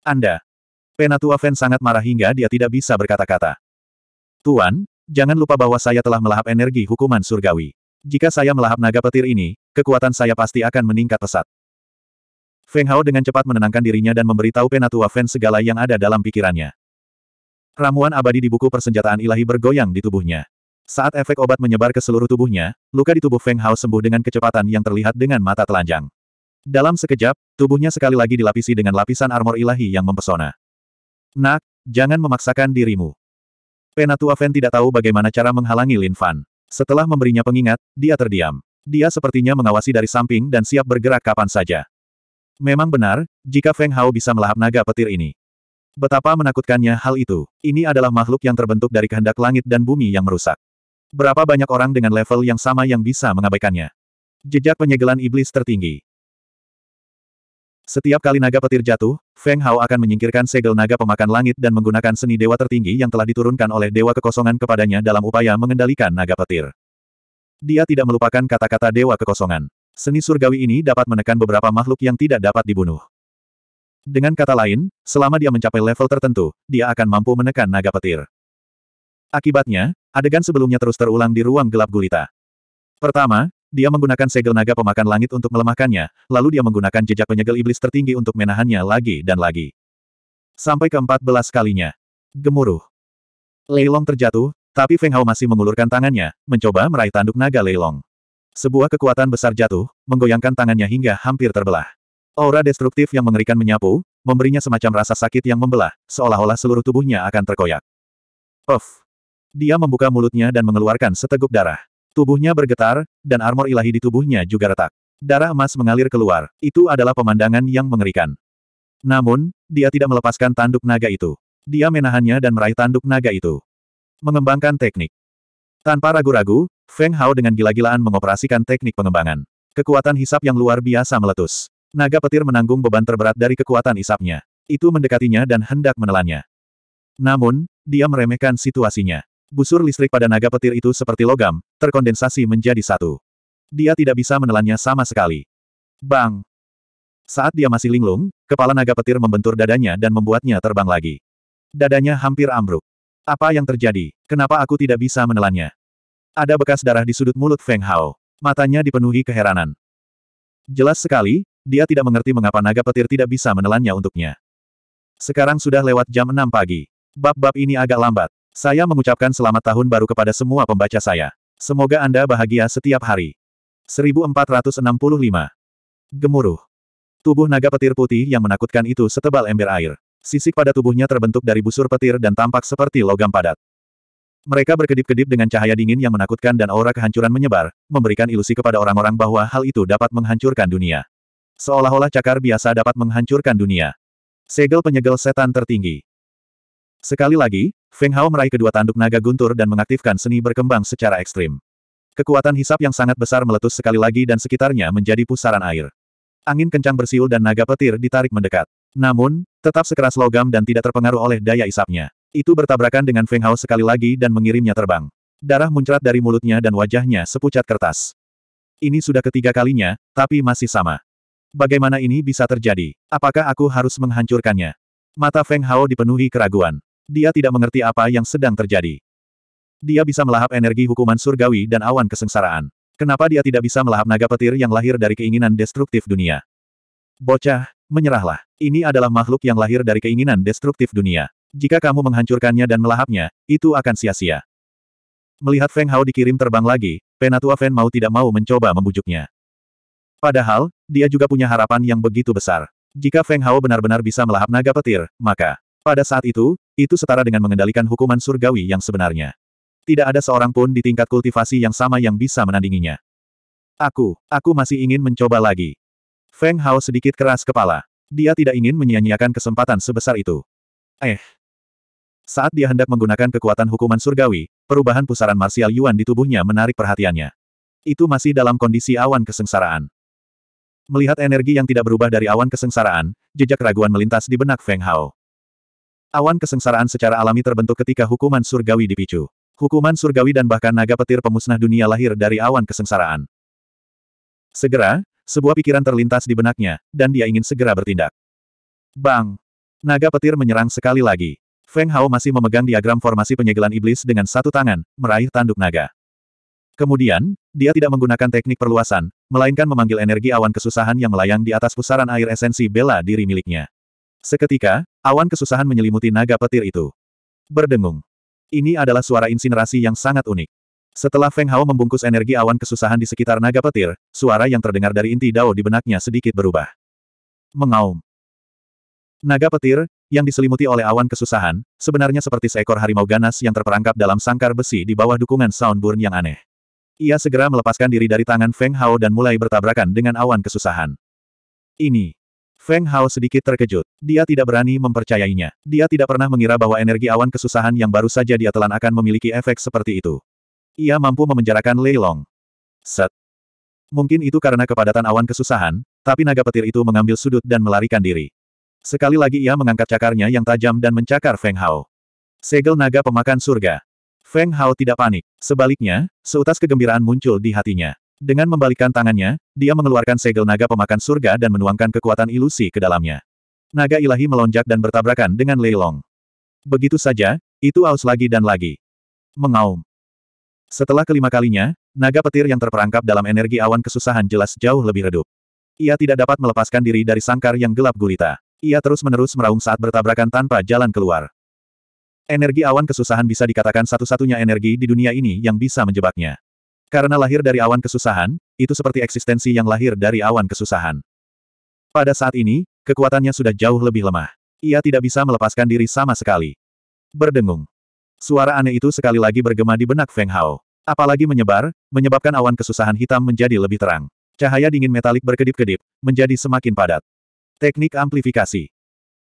Anda. Penatua Feng sangat marah hingga dia tidak bisa berkata-kata. Tuan, jangan lupa bahwa saya telah melahap energi hukuman surgawi. Jika saya melahap naga petir ini, kekuatan saya pasti akan meningkat pesat. Feng Hao dengan cepat menenangkan dirinya dan memberitahu Penatua Fen segala yang ada dalam pikirannya. Ramuan abadi di buku persenjataan ilahi bergoyang di tubuhnya. Saat efek obat menyebar ke seluruh tubuhnya, luka di tubuh Feng Hao sembuh dengan kecepatan yang terlihat dengan mata telanjang. Dalam sekejap, tubuhnya sekali lagi dilapisi dengan lapisan armor ilahi yang mempesona. Nak, jangan memaksakan dirimu. Penatua Fen tidak tahu bagaimana cara menghalangi Lin Fan. Setelah memberinya pengingat, dia terdiam. Dia sepertinya mengawasi dari samping dan siap bergerak kapan saja. Memang benar, jika Feng Hao bisa melahap naga petir ini. Betapa menakutkannya hal itu. Ini adalah makhluk yang terbentuk dari kehendak langit dan bumi yang merusak. Berapa banyak orang dengan level yang sama yang bisa mengabaikannya. Jejak penyegelan iblis tertinggi. Setiap kali naga petir jatuh, Feng Hao akan menyingkirkan segel naga pemakan langit dan menggunakan seni dewa tertinggi yang telah diturunkan oleh dewa kekosongan kepadanya dalam upaya mengendalikan naga petir. Dia tidak melupakan kata-kata dewa kekosongan. Seni surgawi ini dapat menekan beberapa makhluk yang tidak dapat dibunuh. Dengan kata lain, selama dia mencapai level tertentu, dia akan mampu menekan naga petir. Akibatnya, adegan sebelumnya terus terulang di ruang gelap gulita. Pertama, dia menggunakan segel naga pemakan langit untuk melemahkannya, lalu dia menggunakan jejak penyegel iblis tertinggi untuk menahannya lagi dan lagi. Sampai ke belas kalinya. Gemuruh. Leilong terjatuh, tapi Feng Hao masih mengulurkan tangannya, mencoba meraih tanduk naga Leilong. Sebuah kekuatan besar jatuh, menggoyangkan tangannya hingga hampir terbelah. Aura destruktif yang mengerikan menyapu, memberinya semacam rasa sakit yang membelah, seolah-olah seluruh tubuhnya akan terkoyak. Puff. Dia membuka mulutnya dan mengeluarkan seteguk darah. Tubuhnya bergetar, dan armor ilahi di tubuhnya juga retak. Darah emas mengalir keluar. Itu adalah pemandangan yang mengerikan. Namun, dia tidak melepaskan tanduk naga itu. Dia menahannya dan meraih tanduk naga itu. Mengembangkan teknik. Tanpa ragu-ragu, Feng Hao dengan gila-gilaan mengoperasikan teknik pengembangan. Kekuatan hisap yang luar biasa meletus. Naga petir menanggung beban terberat dari kekuatan hisapnya. Itu mendekatinya dan hendak menelannya. Namun, dia meremehkan situasinya. Busur listrik pada naga petir itu seperti logam, terkondensasi menjadi satu. Dia tidak bisa menelannya sama sekali. Bang! Saat dia masih linglung, kepala naga petir membentur dadanya dan membuatnya terbang lagi. Dadanya hampir ambruk. Apa yang terjadi? Kenapa aku tidak bisa menelannya? Ada bekas darah di sudut mulut Feng Hao. Matanya dipenuhi keheranan. Jelas sekali, dia tidak mengerti mengapa naga petir tidak bisa menelannya untuknya. Sekarang sudah lewat jam 6 pagi. Bab-bab ini agak lambat. Saya mengucapkan selamat tahun baru kepada semua pembaca saya. Semoga Anda bahagia setiap hari. 1465. Gemuruh. Tubuh naga petir putih yang menakutkan itu setebal ember air. Sisik pada tubuhnya terbentuk dari busur petir dan tampak seperti logam padat. Mereka berkedip-kedip dengan cahaya dingin yang menakutkan dan aura kehancuran menyebar, memberikan ilusi kepada orang-orang bahwa hal itu dapat menghancurkan dunia. Seolah-olah cakar biasa dapat menghancurkan dunia. Segel penyegel setan tertinggi. Sekali lagi, Feng Hao meraih kedua tanduk naga guntur dan mengaktifkan seni berkembang secara ekstrim. Kekuatan hisap yang sangat besar meletus sekali lagi dan sekitarnya menjadi pusaran air. Angin kencang bersiul dan naga petir ditarik mendekat. Namun, tetap sekeras logam dan tidak terpengaruh oleh daya isapnya. Itu bertabrakan dengan Feng Hao sekali lagi dan mengirimnya terbang. Darah muncrat dari mulutnya dan wajahnya sepucat kertas. Ini sudah ketiga kalinya, tapi masih sama. Bagaimana ini bisa terjadi? Apakah aku harus menghancurkannya? Mata Feng Hao dipenuhi keraguan. Dia tidak mengerti apa yang sedang terjadi. Dia bisa melahap energi hukuman surgawi dan awan kesengsaraan. Kenapa dia tidak bisa melahap naga petir yang lahir dari keinginan destruktif dunia? Bocah, menyerahlah. Ini adalah makhluk yang lahir dari keinginan destruktif dunia. Jika kamu menghancurkannya dan melahapnya, itu akan sia-sia. Melihat Feng Hao dikirim terbang lagi, Penatua Feng mau tidak mau mencoba membujuknya. Padahal, dia juga punya harapan yang begitu besar. Jika Feng Hao benar-benar bisa melahap naga petir, maka pada saat itu, itu setara dengan mengendalikan hukuman surgawi yang sebenarnya. Tidak ada seorang pun di tingkat kultivasi yang sama yang bisa menandinginya. Aku, aku masih ingin mencoba lagi. Feng Hao sedikit keras kepala. Dia tidak ingin menyia-nyiakan kesempatan sebesar itu. Eh. Saat dia hendak menggunakan kekuatan hukuman surgawi, perubahan pusaran martial Yuan di tubuhnya menarik perhatiannya. Itu masih dalam kondisi awan kesengsaraan. Melihat energi yang tidak berubah dari awan kesengsaraan, jejak keraguan melintas di benak Feng Hao. Awan kesengsaraan secara alami terbentuk ketika hukuman surgawi dipicu. Hukuman surgawi dan bahkan naga petir pemusnah dunia lahir dari awan kesengsaraan. Segera, sebuah pikiran terlintas di benaknya, dan dia ingin segera bertindak. Bang! Naga petir menyerang sekali lagi. Feng Hao masih memegang diagram formasi penyegelan iblis dengan satu tangan, meraih tanduk naga. Kemudian, dia tidak menggunakan teknik perluasan, melainkan memanggil energi awan kesusahan yang melayang di atas pusaran air esensi bela diri miliknya. Seketika, Awan kesusahan menyelimuti naga petir itu. Berdengung. Ini adalah suara insinerasi yang sangat unik. Setelah Feng Hao membungkus energi awan kesusahan di sekitar naga petir, suara yang terdengar dari inti Dao di benaknya sedikit berubah. Mengaum. Naga petir, yang diselimuti oleh awan kesusahan, sebenarnya seperti seekor harimau ganas yang terperangkap dalam sangkar besi di bawah dukungan Soundburn yang aneh. Ia segera melepaskan diri dari tangan Feng Hao dan mulai bertabrakan dengan awan kesusahan. Ini. Feng Hao sedikit terkejut. Dia tidak berani mempercayainya. Dia tidak pernah mengira bahwa energi awan kesusahan yang baru saja dia telan akan memiliki efek seperti itu. Ia mampu memenjarakan Lei Long. Set. Mungkin itu karena kepadatan awan kesusahan, tapi naga petir itu mengambil sudut dan melarikan diri. Sekali lagi ia mengangkat cakarnya yang tajam dan mencakar Feng Hao. Segel naga pemakan surga. Feng Hao tidak panik. Sebaliknya, seutas kegembiraan muncul di hatinya. Dengan membalikkan tangannya, dia mengeluarkan segel naga pemakan surga dan menuangkan kekuatan ilusi ke dalamnya. Naga ilahi melonjak dan bertabrakan dengan Leilong. Begitu saja, itu aus lagi dan lagi. Mengaum. Setelah kelima kalinya, naga petir yang terperangkap dalam energi awan kesusahan jelas jauh lebih redup. Ia tidak dapat melepaskan diri dari sangkar yang gelap gulita. Ia terus-menerus meraung saat bertabrakan tanpa jalan keluar. Energi awan kesusahan bisa dikatakan satu-satunya energi di dunia ini yang bisa menjebaknya. Karena lahir dari awan kesusahan, itu seperti eksistensi yang lahir dari awan kesusahan. Pada saat ini, kekuatannya sudah jauh lebih lemah. Ia tidak bisa melepaskan diri sama sekali. Berdengung. Suara aneh itu sekali lagi bergema di benak Feng Hao. Apalagi menyebar, menyebabkan awan kesusahan hitam menjadi lebih terang. Cahaya dingin metalik berkedip-kedip, menjadi semakin padat. Teknik amplifikasi.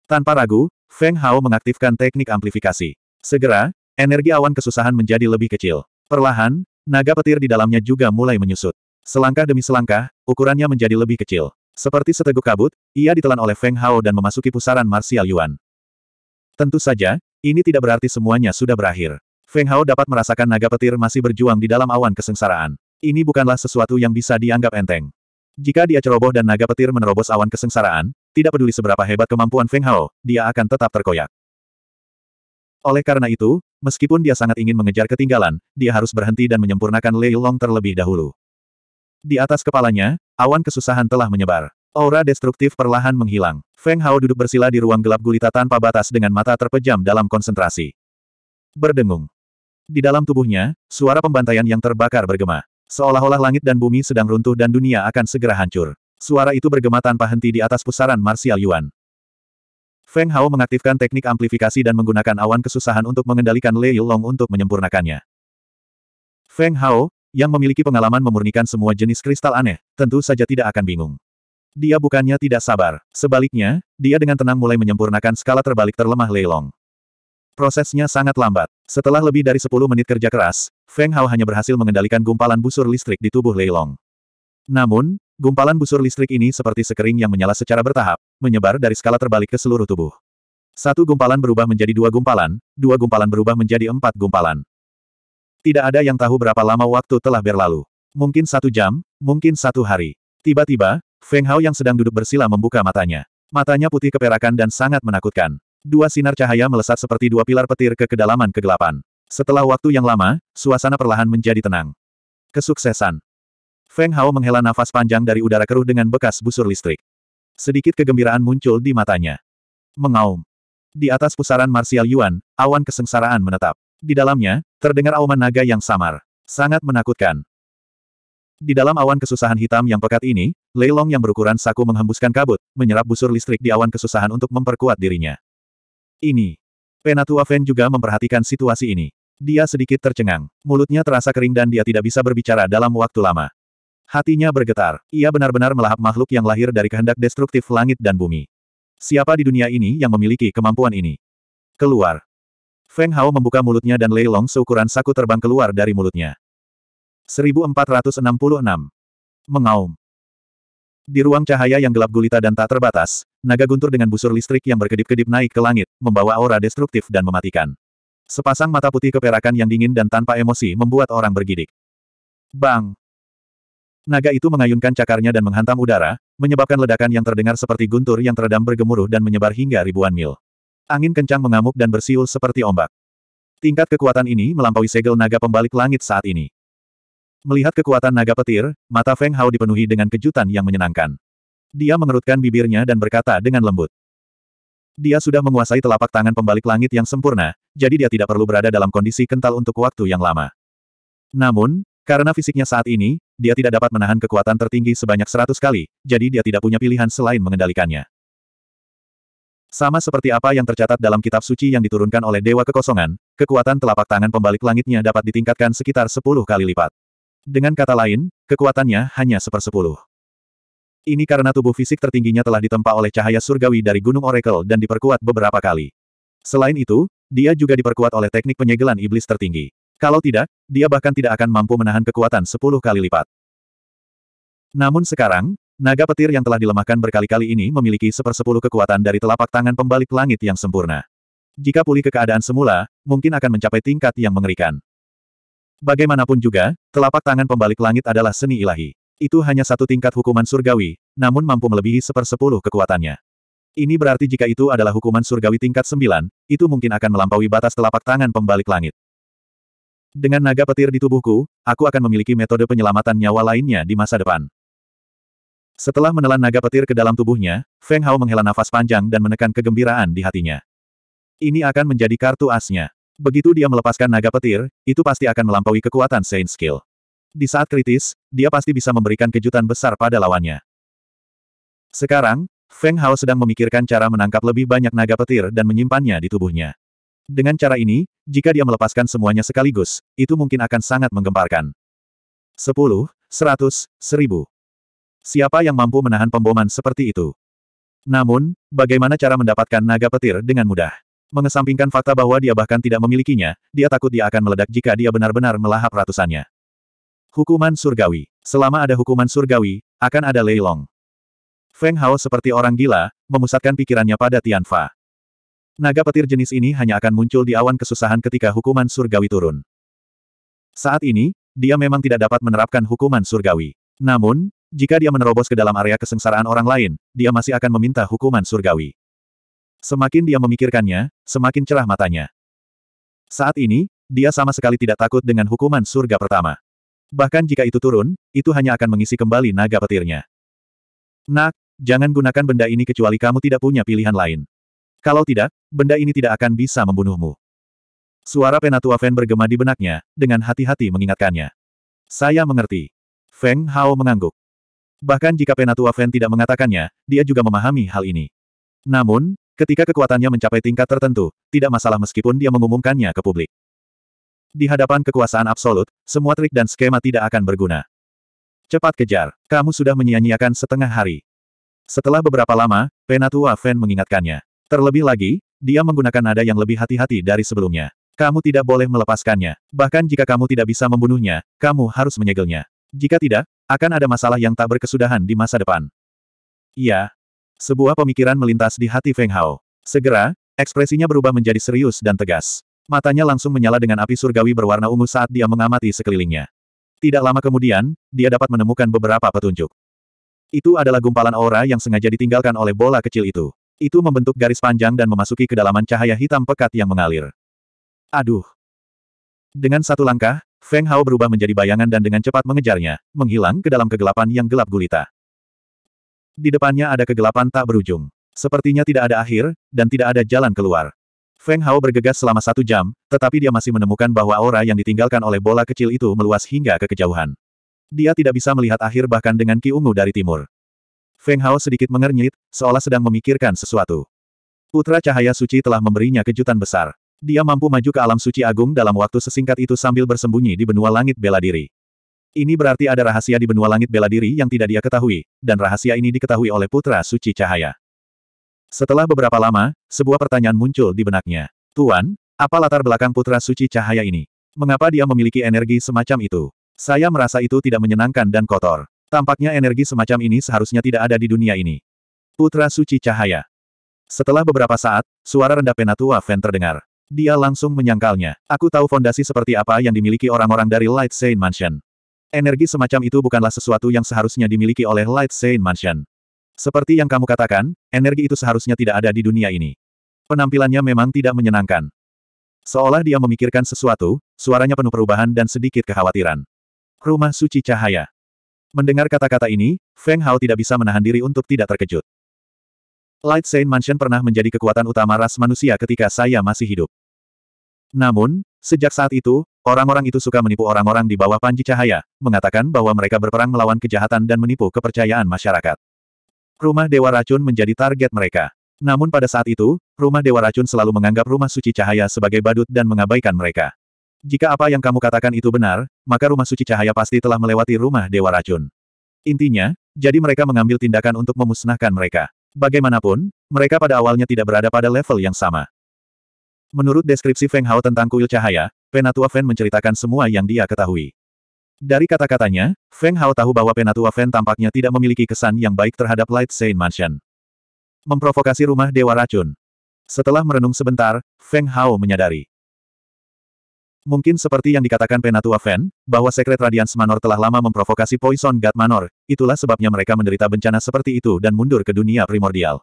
Tanpa ragu, Feng Hao mengaktifkan teknik amplifikasi. Segera, energi awan kesusahan menjadi lebih kecil. Perlahan, Naga petir di dalamnya juga mulai menyusut. Selangkah demi selangkah, ukurannya menjadi lebih kecil. Seperti seteguk kabut, ia ditelan oleh Feng Hao dan memasuki pusaran Martial Yuan. Tentu saja, ini tidak berarti semuanya sudah berakhir. Feng Hao dapat merasakan naga petir masih berjuang di dalam awan kesengsaraan. Ini bukanlah sesuatu yang bisa dianggap enteng. Jika dia ceroboh dan naga petir menerobos awan kesengsaraan, tidak peduli seberapa hebat kemampuan Feng Hao, dia akan tetap terkoyak. Oleh karena itu, Meskipun dia sangat ingin mengejar ketinggalan, dia harus berhenti dan menyempurnakan Lei Long terlebih dahulu. Di atas kepalanya, awan kesusahan telah menyebar. Aura destruktif perlahan menghilang. Feng Hao duduk bersila di ruang gelap gulita tanpa batas dengan mata terpejam dalam konsentrasi. Berdengung. Di dalam tubuhnya, suara pembantaian yang terbakar bergema. Seolah-olah langit dan bumi sedang runtuh dan dunia akan segera hancur. Suara itu bergema tanpa henti di atas pusaran Martial Yuan. Feng Hao mengaktifkan teknik amplifikasi dan menggunakan awan kesusahan untuk mengendalikan Lei Yulong untuk menyempurnakannya. Feng Hao, yang memiliki pengalaman memurnikan semua jenis kristal aneh, tentu saja tidak akan bingung. Dia bukannya tidak sabar. Sebaliknya, dia dengan tenang mulai menyempurnakan skala terbalik terlemah Lei Long. Prosesnya sangat lambat. Setelah lebih dari 10 menit kerja keras, Feng Hao hanya berhasil mengendalikan gumpalan busur listrik di tubuh Lei Long. Namun, gumpalan busur listrik ini seperti sekering yang menyala secara bertahap, menyebar dari skala terbalik ke seluruh tubuh. Satu gumpalan berubah menjadi dua gumpalan, dua gumpalan berubah menjadi empat gumpalan. Tidak ada yang tahu berapa lama waktu telah berlalu. Mungkin satu jam, mungkin satu hari. Tiba-tiba, Feng Hao yang sedang duduk bersila membuka matanya. Matanya putih keperakan dan sangat menakutkan. Dua sinar cahaya melesat seperti dua pilar petir ke kedalaman kegelapan. Setelah waktu yang lama, suasana perlahan menjadi tenang. Kesuksesan. Feng Hao menghela nafas panjang dari udara keruh dengan bekas busur listrik. Sedikit kegembiraan muncul di matanya. Mengaum. Di atas pusaran Martial Yuan, awan kesengsaraan menetap. Di dalamnya, terdengar auman naga yang samar. Sangat menakutkan. Di dalam awan kesusahan hitam yang pekat ini, Leilong yang berukuran saku menghembuskan kabut, menyerap busur listrik di awan kesusahan untuk memperkuat dirinya. Ini. Penatua Feng juga memperhatikan situasi ini. Dia sedikit tercengang. Mulutnya terasa kering dan dia tidak bisa berbicara dalam waktu lama. Hatinya bergetar. Ia benar-benar melahap makhluk yang lahir dari kehendak destruktif langit dan bumi. Siapa di dunia ini yang memiliki kemampuan ini? Keluar. Feng Hao membuka mulutnya dan Lei Long seukuran saku terbang keluar dari mulutnya. 1466. Mengaum. Di ruang cahaya yang gelap gulita dan tak terbatas, naga guntur dengan busur listrik yang berkedip-kedip naik ke langit, membawa aura destruktif dan mematikan. Sepasang mata putih keperakan yang dingin dan tanpa emosi membuat orang bergidik. Bang! Naga itu mengayunkan cakarnya dan menghantam udara, menyebabkan ledakan yang terdengar seperti guntur yang teredam bergemuruh dan menyebar hingga ribuan mil. Angin kencang mengamuk dan bersiul seperti ombak. Tingkat kekuatan ini melampaui segel naga pembalik langit saat ini. Melihat kekuatan naga petir, mata Feng Hao dipenuhi dengan kejutan yang menyenangkan. Dia mengerutkan bibirnya dan berkata dengan lembut. Dia sudah menguasai telapak tangan pembalik langit yang sempurna, jadi dia tidak perlu berada dalam kondisi kental untuk waktu yang lama. Namun, karena fisiknya saat ini, dia tidak dapat menahan kekuatan tertinggi sebanyak seratus kali, jadi dia tidak punya pilihan selain mengendalikannya. Sama seperti apa yang tercatat dalam kitab suci yang diturunkan oleh Dewa Kekosongan, kekuatan telapak tangan pembalik langitnya dapat ditingkatkan sekitar sepuluh kali lipat. Dengan kata lain, kekuatannya hanya sepersepuluh. Ini karena tubuh fisik tertingginya telah ditempa oleh cahaya surgawi dari Gunung Oracle dan diperkuat beberapa kali. Selain itu, dia juga diperkuat oleh teknik penyegelan iblis tertinggi. Kalau tidak, dia bahkan tidak akan mampu menahan kekuatan sepuluh kali lipat. Namun sekarang, naga petir yang telah dilemahkan berkali-kali ini memiliki sepersepuluh kekuatan dari telapak tangan pembalik langit yang sempurna. Jika pulih ke keadaan semula, mungkin akan mencapai tingkat yang mengerikan. Bagaimanapun juga, telapak tangan pembalik langit adalah seni ilahi. Itu hanya satu tingkat hukuman surgawi, namun mampu melebihi sepersepuluh kekuatannya. Ini berarti jika itu adalah hukuman surgawi tingkat sembilan, itu mungkin akan melampaui batas telapak tangan pembalik langit. Dengan naga petir di tubuhku, aku akan memiliki metode penyelamatan nyawa lainnya di masa depan. Setelah menelan naga petir ke dalam tubuhnya, Feng Hao menghela nafas panjang dan menekan kegembiraan di hatinya. Ini akan menjadi kartu asnya. Begitu dia melepaskan naga petir, itu pasti akan melampaui kekuatan Saint Skill. Di saat kritis, dia pasti bisa memberikan kejutan besar pada lawannya. Sekarang, Feng Hao sedang memikirkan cara menangkap lebih banyak naga petir dan menyimpannya di tubuhnya. Dengan cara ini, jika dia melepaskan semuanya sekaligus, itu mungkin akan sangat menggemparkan. Sepuluh, seratus, seribu. Siapa yang mampu menahan pemboman seperti itu? Namun, bagaimana cara mendapatkan naga petir dengan mudah? Mengesampingkan fakta bahwa dia bahkan tidak memilikinya, dia takut dia akan meledak jika dia benar-benar melahap ratusannya. Hukuman surgawi. Selama ada hukuman surgawi, akan ada leilong. Feng Hao seperti orang gila, memusatkan pikirannya pada Tianfa. Naga petir jenis ini hanya akan muncul di awan kesusahan ketika hukuman surgawi turun. Saat ini, dia memang tidak dapat menerapkan hukuman surgawi. Namun, jika dia menerobos ke dalam area kesengsaraan orang lain, dia masih akan meminta hukuman surgawi. Semakin dia memikirkannya, semakin cerah matanya. Saat ini, dia sama sekali tidak takut dengan hukuman surga pertama. Bahkan jika itu turun, itu hanya akan mengisi kembali naga petirnya. Nak, jangan gunakan benda ini kecuali kamu tidak punya pilihan lain. Kalau tidak, benda ini tidak akan bisa membunuhmu. Suara Penatua Feng bergema di benaknya, dengan hati-hati mengingatkannya. Saya mengerti. Feng Hao mengangguk. Bahkan jika Penatua Feng tidak mengatakannya, dia juga memahami hal ini. Namun, ketika kekuatannya mencapai tingkat tertentu, tidak masalah meskipun dia mengumumkannya ke publik. Di hadapan kekuasaan absolut, semua trik dan skema tidak akan berguna. Cepat kejar, kamu sudah menyia-nyiakan setengah hari. Setelah beberapa lama, Penatua Feng mengingatkannya. Terlebih lagi, dia menggunakan nada yang lebih hati-hati dari sebelumnya. Kamu tidak boleh melepaskannya. Bahkan jika kamu tidak bisa membunuhnya, kamu harus menyegelnya. Jika tidak, akan ada masalah yang tak berkesudahan di masa depan. Iya. Sebuah pemikiran melintas di hati Feng Hao. Segera, ekspresinya berubah menjadi serius dan tegas. Matanya langsung menyala dengan api surgawi berwarna ungu saat dia mengamati sekelilingnya. Tidak lama kemudian, dia dapat menemukan beberapa petunjuk. Itu adalah gumpalan aura yang sengaja ditinggalkan oleh bola kecil itu. Itu membentuk garis panjang dan memasuki kedalaman cahaya hitam pekat yang mengalir. Aduh! Dengan satu langkah, Feng Hao berubah menjadi bayangan dan dengan cepat mengejarnya, menghilang ke dalam kegelapan yang gelap gulita. Di depannya ada kegelapan tak berujung. Sepertinya tidak ada akhir, dan tidak ada jalan keluar. Feng Hao bergegas selama satu jam, tetapi dia masih menemukan bahwa aura yang ditinggalkan oleh bola kecil itu meluas hingga ke kejauhan. Dia tidak bisa melihat akhir bahkan dengan Ki Ungu dari timur. Feng Hao sedikit mengernyit, seolah sedang memikirkan sesuatu. Putra Cahaya Suci telah memberinya kejutan besar. Dia mampu maju ke alam suci agung dalam waktu sesingkat itu sambil bersembunyi di benua langit bela diri. Ini berarti ada rahasia di benua langit bela diri yang tidak dia ketahui, dan rahasia ini diketahui oleh Putra Suci Cahaya. Setelah beberapa lama, sebuah pertanyaan muncul di benaknya. Tuan, apa latar belakang Putra Suci Cahaya ini? Mengapa dia memiliki energi semacam itu? Saya merasa itu tidak menyenangkan dan kotor. Tampaknya energi semacam ini seharusnya tidak ada di dunia ini. Putra Suci Cahaya. Setelah beberapa saat, suara rendah penatua Fen terdengar. Dia langsung menyangkalnya. Aku tahu fondasi seperti apa yang dimiliki orang-orang dari Light Saint Mansion. Energi semacam itu bukanlah sesuatu yang seharusnya dimiliki oleh Light Saint Mansion. Seperti yang kamu katakan, energi itu seharusnya tidak ada di dunia ini. Penampilannya memang tidak menyenangkan. Seolah dia memikirkan sesuatu, suaranya penuh perubahan dan sedikit kekhawatiran. Rumah Suci Cahaya. Mendengar kata-kata ini, Feng Hao tidak bisa menahan diri untuk tidak terkejut. Light Saint Mansion pernah menjadi kekuatan utama ras manusia ketika saya masih hidup. Namun, sejak saat itu, orang-orang itu suka menipu orang-orang di bawah panji cahaya, mengatakan bahwa mereka berperang melawan kejahatan dan menipu kepercayaan masyarakat. Rumah Dewa Racun menjadi target mereka. Namun pada saat itu, Rumah Dewa Racun selalu menganggap Rumah Suci Cahaya sebagai badut dan mengabaikan mereka. Jika apa yang kamu katakan itu benar, maka rumah suci cahaya pasti telah melewati rumah Dewa Racun. Intinya, jadi mereka mengambil tindakan untuk memusnahkan mereka. Bagaimanapun, mereka pada awalnya tidak berada pada level yang sama. Menurut deskripsi Feng Hao tentang kuil cahaya, Penatua Fen menceritakan semua yang dia ketahui. Dari kata-katanya, Feng Hao tahu bahwa Penatua Fen tampaknya tidak memiliki kesan yang baik terhadap Light Saint Mansion. Memprovokasi rumah Dewa Racun. Setelah merenung sebentar, Feng Hao menyadari. Mungkin seperti yang dikatakan Penatua Fan, bahwa Sekret Radiance Manor telah lama memprovokasi Poison God Manor, itulah sebabnya mereka menderita bencana seperti itu dan mundur ke dunia primordial.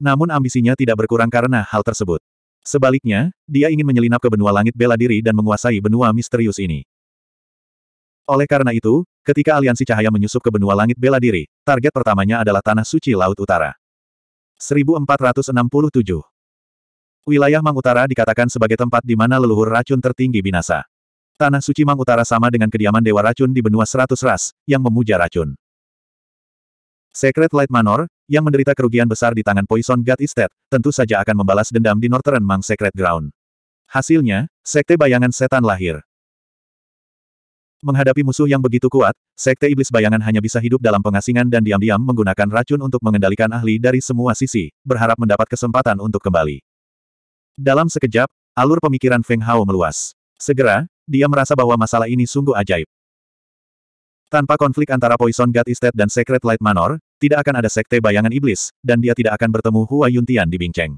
Namun ambisinya tidak berkurang karena hal tersebut. Sebaliknya, dia ingin menyelinap ke benua langit bela diri dan menguasai benua misterius ini. Oleh karena itu, ketika aliansi cahaya menyusup ke benua langit bela diri, target pertamanya adalah Tanah Suci Laut Utara. 1467 Wilayah Mang Utara dikatakan sebagai tempat di mana leluhur racun tertinggi binasa. Tanah suci Mang Utara sama dengan kediaman dewa racun di benua seratus ras, yang memuja racun. Secret Light Manor, yang menderita kerugian besar di tangan Poison God Estate, tentu saja akan membalas dendam di Northern Mang Secret Ground. Hasilnya, Sekte Bayangan Setan lahir. Menghadapi musuh yang begitu kuat, Sekte Iblis Bayangan hanya bisa hidup dalam pengasingan dan diam-diam menggunakan racun untuk mengendalikan ahli dari semua sisi, berharap mendapat kesempatan untuk kembali. Dalam sekejap, alur pemikiran Feng Hao meluas. Segera, dia merasa bahwa masalah ini sungguh ajaib. Tanpa konflik antara Poison God Estate dan Secret Light Manor, tidak akan ada sekte bayangan iblis, dan dia tidak akan bertemu Hua Yuntian di Bingcheng.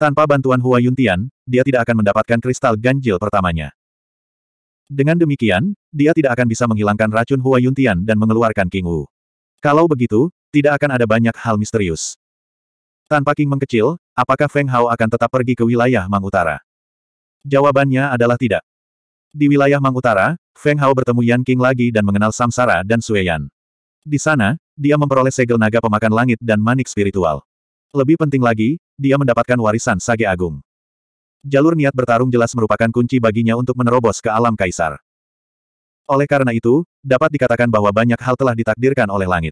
Tanpa bantuan Hua Yuntian, dia tidak akan mendapatkan kristal ganjil pertamanya. Dengan demikian, dia tidak akan bisa menghilangkan racun Hua Yuntian dan mengeluarkan King Wu. Kalau begitu, tidak akan ada banyak hal misterius. Tanpa King mengkecil, apakah Feng Hao akan tetap pergi ke wilayah Mang Utara? Jawabannya adalah tidak. Di wilayah Mang Utara, Feng Hao bertemu Yan King lagi dan mengenal Samsara dan Sueyan. Di sana, dia memperoleh segel naga pemakan langit dan manik spiritual. Lebih penting lagi, dia mendapatkan warisan Sage Agung. Jalur niat bertarung jelas merupakan kunci baginya untuk menerobos ke alam kaisar. Oleh karena itu, dapat dikatakan bahwa banyak hal telah ditakdirkan oleh langit.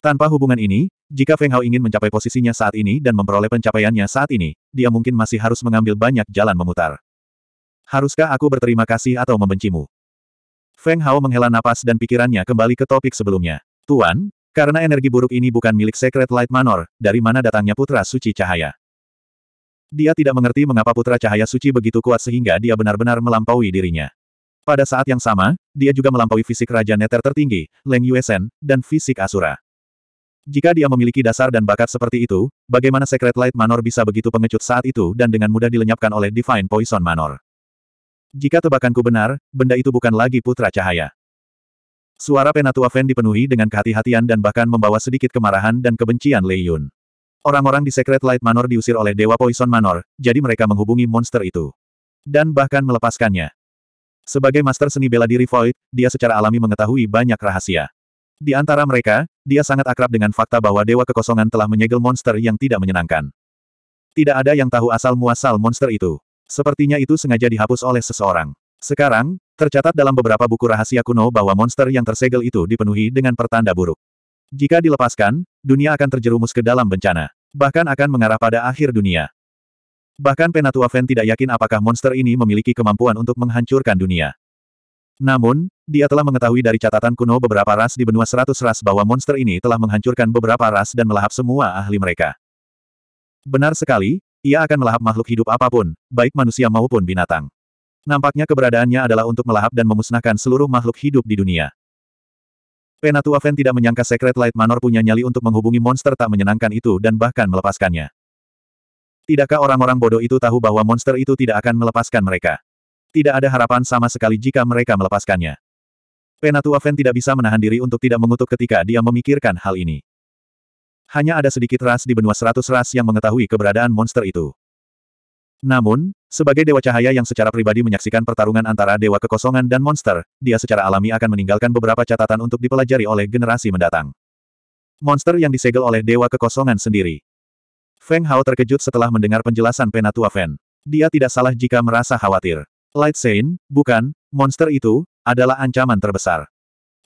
Tanpa hubungan ini, jika Feng Hao ingin mencapai posisinya saat ini dan memperoleh pencapaiannya saat ini, dia mungkin masih harus mengambil banyak jalan memutar. Haruskah aku berterima kasih atau membencimu? Feng Hao menghela napas dan pikirannya kembali ke topik sebelumnya. Tuan, karena energi buruk ini bukan milik Secret Light Manor, dari mana datangnya Putra Suci Cahaya. Dia tidak mengerti mengapa Putra Cahaya Suci begitu kuat sehingga dia benar-benar melampaui dirinya. Pada saat yang sama, dia juga melampaui fisik Raja Netter tertinggi, Leng Yuesen, dan fisik Asura. Jika dia memiliki dasar dan bakat seperti itu, bagaimana Secret Light Manor bisa begitu pengecut saat itu dan dengan mudah dilenyapkan oleh Divine Poison Manor? Jika tebakanku benar, benda itu bukan lagi putra cahaya. Suara Penatua Fen dipenuhi dengan kehati-hatian dan bahkan membawa sedikit kemarahan dan kebencian Lei Yun. Orang-orang di Secret Light Manor diusir oleh Dewa Poison Manor, jadi mereka menghubungi monster itu. Dan bahkan melepaskannya. Sebagai master seni bela diri Void, dia secara alami mengetahui banyak rahasia. Di antara mereka, dia sangat akrab dengan fakta bahwa Dewa Kekosongan telah menyegel monster yang tidak menyenangkan. Tidak ada yang tahu asal-muasal monster itu. Sepertinya itu sengaja dihapus oleh seseorang. Sekarang, tercatat dalam beberapa buku rahasia kuno bahwa monster yang tersegel itu dipenuhi dengan pertanda buruk. Jika dilepaskan, dunia akan terjerumus ke dalam bencana. Bahkan akan mengarah pada akhir dunia. Bahkan Penatua Fen tidak yakin apakah monster ini memiliki kemampuan untuk menghancurkan dunia. Namun, dia telah mengetahui dari catatan kuno beberapa ras di benua seratus ras bahwa monster ini telah menghancurkan beberapa ras dan melahap semua ahli mereka. Benar sekali, ia akan melahap makhluk hidup apapun, baik manusia maupun binatang. Nampaknya keberadaannya adalah untuk melahap dan memusnahkan seluruh makhluk hidup di dunia. Penatua Fen tidak menyangka Secret Light Manor punya nyali untuk menghubungi monster tak menyenangkan itu dan bahkan melepaskannya. Tidakkah orang-orang bodoh itu tahu bahwa monster itu tidak akan melepaskan mereka? Tidak ada harapan sama sekali jika mereka melepaskannya. Penatua Fen tidak bisa menahan diri untuk tidak mengutuk ketika dia memikirkan hal ini. Hanya ada sedikit ras di benua seratus ras yang mengetahui keberadaan monster itu. Namun, sebagai Dewa Cahaya yang secara pribadi menyaksikan pertarungan antara Dewa Kekosongan dan monster, dia secara alami akan meninggalkan beberapa catatan untuk dipelajari oleh generasi mendatang. Monster yang disegel oleh Dewa Kekosongan sendiri. Feng Hao terkejut setelah mendengar penjelasan Penatua Fen. Dia tidak salah jika merasa khawatir. Light Saint, bukan, monster itu, adalah ancaman terbesar.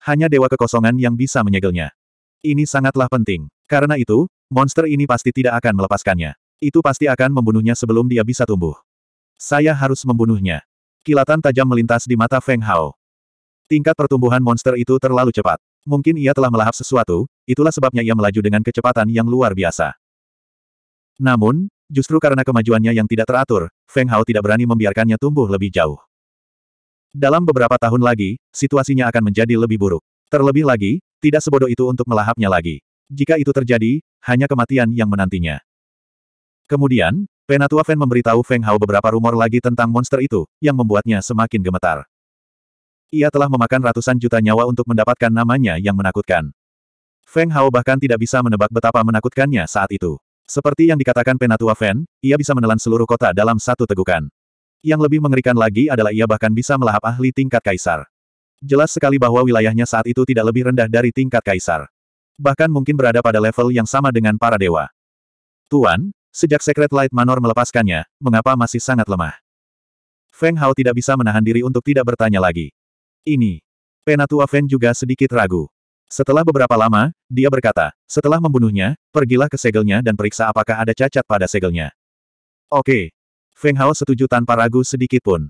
Hanya dewa kekosongan yang bisa menyegelnya. Ini sangatlah penting. Karena itu, monster ini pasti tidak akan melepaskannya. Itu pasti akan membunuhnya sebelum dia bisa tumbuh. Saya harus membunuhnya. Kilatan tajam melintas di mata Feng Hao. Tingkat pertumbuhan monster itu terlalu cepat. Mungkin ia telah melahap sesuatu, itulah sebabnya ia melaju dengan kecepatan yang luar biasa. Namun, Justru karena kemajuannya yang tidak teratur, Feng Hao tidak berani membiarkannya tumbuh lebih jauh. Dalam beberapa tahun lagi, situasinya akan menjadi lebih buruk. Terlebih lagi, tidak sebodoh itu untuk melahapnya lagi. Jika itu terjadi, hanya kematian yang menantinya. Kemudian, Penatua Fen memberitahu Feng Hao beberapa rumor lagi tentang monster itu, yang membuatnya semakin gemetar. Ia telah memakan ratusan juta nyawa untuk mendapatkan namanya yang menakutkan. Feng Hao bahkan tidak bisa menebak betapa menakutkannya saat itu. Seperti yang dikatakan Penatua Fen, ia bisa menelan seluruh kota dalam satu tegukan. Yang lebih mengerikan lagi adalah ia bahkan bisa melahap ahli tingkat kaisar. Jelas sekali bahwa wilayahnya saat itu tidak lebih rendah dari tingkat kaisar. Bahkan mungkin berada pada level yang sama dengan para dewa. Tuan, sejak Secret Light Manor melepaskannya, mengapa masih sangat lemah? Feng Hao tidak bisa menahan diri untuk tidak bertanya lagi. Ini. Penatua Feng juga sedikit ragu. Setelah beberapa lama, dia berkata, setelah membunuhnya, pergilah ke segelnya dan periksa apakah ada cacat pada segelnya. Oke. Feng Hao setuju tanpa ragu sedikit pun.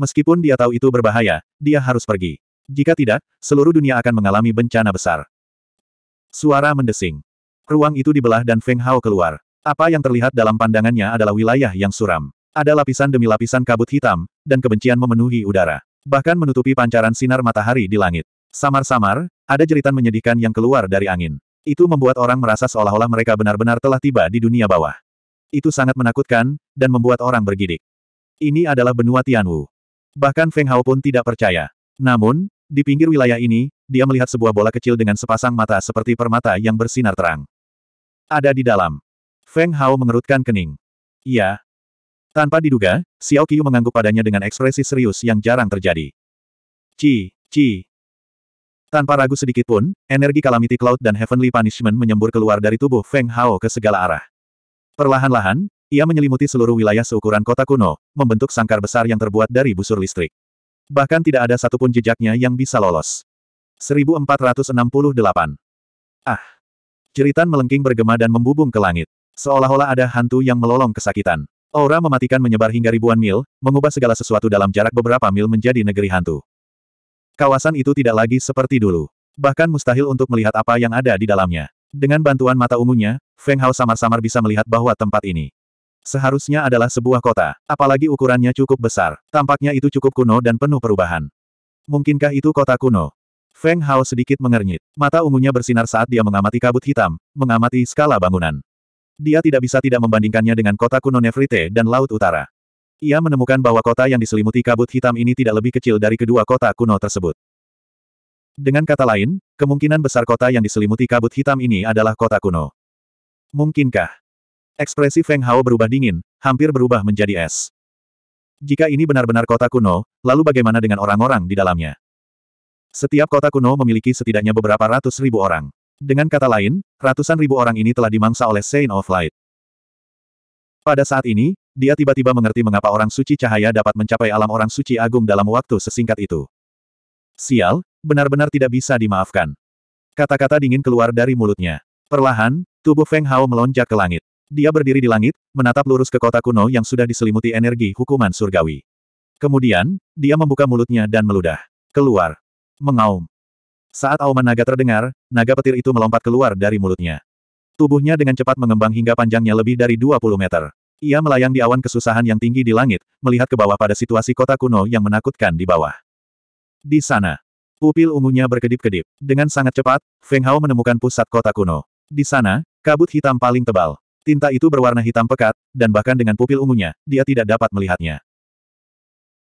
Meskipun dia tahu itu berbahaya, dia harus pergi. Jika tidak, seluruh dunia akan mengalami bencana besar. Suara mendesing. Ruang itu dibelah dan Feng Hao keluar. Apa yang terlihat dalam pandangannya adalah wilayah yang suram. Ada lapisan demi lapisan kabut hitam, dan kebencian memenuhi udara. Bahkan menutupi pancaran sinar matahari di langit. Samar-samar, ada jeritan menyedihkan yang keluar dari angin. Itu membuat orang merasa seolah-olah mereka benar-benar telah tiba di dunia bawah. Itu sangat menakutkan, dan membuat orang bergidik. Ini adalah benua Tianwu. Bahkan Feng Hao pun tidak percaya. Namun, di pinggir wilayah ini, dia melihat sebuah bola kecil dengan sepasang mata seperti permata yang bersinar terang. Ada di dalam. Feng Hao mengerutkan kening. Iya. Tanpa diduga, Xiao Qiu mengangguk padanya dengan ekspresi serius yang jarang terjadi. Ci, ci, tanpa ragu sedikit pun, energi Calamity Cloud dan Heavenly Punishment menyembur keluar dari tubuh Feng Hao ke segala arah. Perlahan-lahan, ia menyelimuti seluruh wilayah seukuran kota kuno, membentuk sangkar besar yang terbuat dari busur listrik. Bahkan tidak ada satupun jejaknya yang bisa lolos. 1468 Ah! Jeritan melengking bergema dan membubung ke langit. Seolah-olah ada hantu yang melolong kesakitan. Aura mematikan menyebar hingga ribuan mil, mengubah segala sesuatu dalam jarak beberapa mil menjadi negeri hantu. Kawasan itu tidak lagi seperti dulu. Bahkan mustahil untuk melihat apa yang ada di dalamnya. Dengan bantuan mata ungunya, Feng Hao samar-samar bisa melihat bahwa tempat ini seharusnya adalah sebuah kota. Apalagi ukurannya cukup besar. Tampaknya itu cukup kuno dan penuh perubahan. Mungkinkah itu kota kuno? Feng Hao sedikit mengernyit. Mata ungunya bersinar saat dia mengamati kabut hitam, mengamati skala bangunan. Dia tidak bisa tidak membandingkannya dengan kota kuno Nefrite dan Laut Utara. Ia menemukan bahwa kota yang diselimuti kabut hitam ini tidak lebih kecil dari kedua kota kuno tersebut. Dengan kata lain, kemungkinan besar kota yang diselimuti kabut hitam ini adalah kota kuno. Mungkinkah? Ekspresi Feng Hao berubah dingin, hampir berubah menjadi es. Jika ini benar-benar kota kuno, lalu bagaimana dengan orang-orang di dalamnya? Setiap kota kuno memiliki setidaknya beberapa ratus ribu orang. Dengan kata lain, ratusan ribu orang ini telah dimangsa oleh Saint of Light. Pada saat ini, dia tiba-tiba mengerti mengapa orang suci cahaya dapat mencapai alam orang suci agung dalam waktu sesingkat itu. Sial, benar-benar tidak bisa dimaafkan. Kata-kata dingin keluar dari mulutnya. Perlahan, tubuh Feng Hao melonjak ke langit. Dia berdiri di langit, menatap lurus ke kota kuno yang sudah diselimuti energi hukuman surgawi. Kemudian, dia membuka mulutnya dan meludah. Keluar. Mengaum. Saat auman naga terdengar, naga petir itu melompat keluar dari mulutnya. Tubuhnya dengan cepat mengembang hingga panjangnya lebih dari 20 meter. Ia melayang di awan kesusahan yang tinggi di langit, melihat ke bawah pada situasi kota kuno yang menakutkan di bawah. Di sana, pupil ungunya berkedip-kedip. Dengan sangat cepat, Feng Hao menemukan pusat kota kuno. Di sana, kabut hitam paling tebal. Tinta itu berwarna hitam pekat, dan bahkan dengan pupil ungunya, dia tidak dapat melihatnya.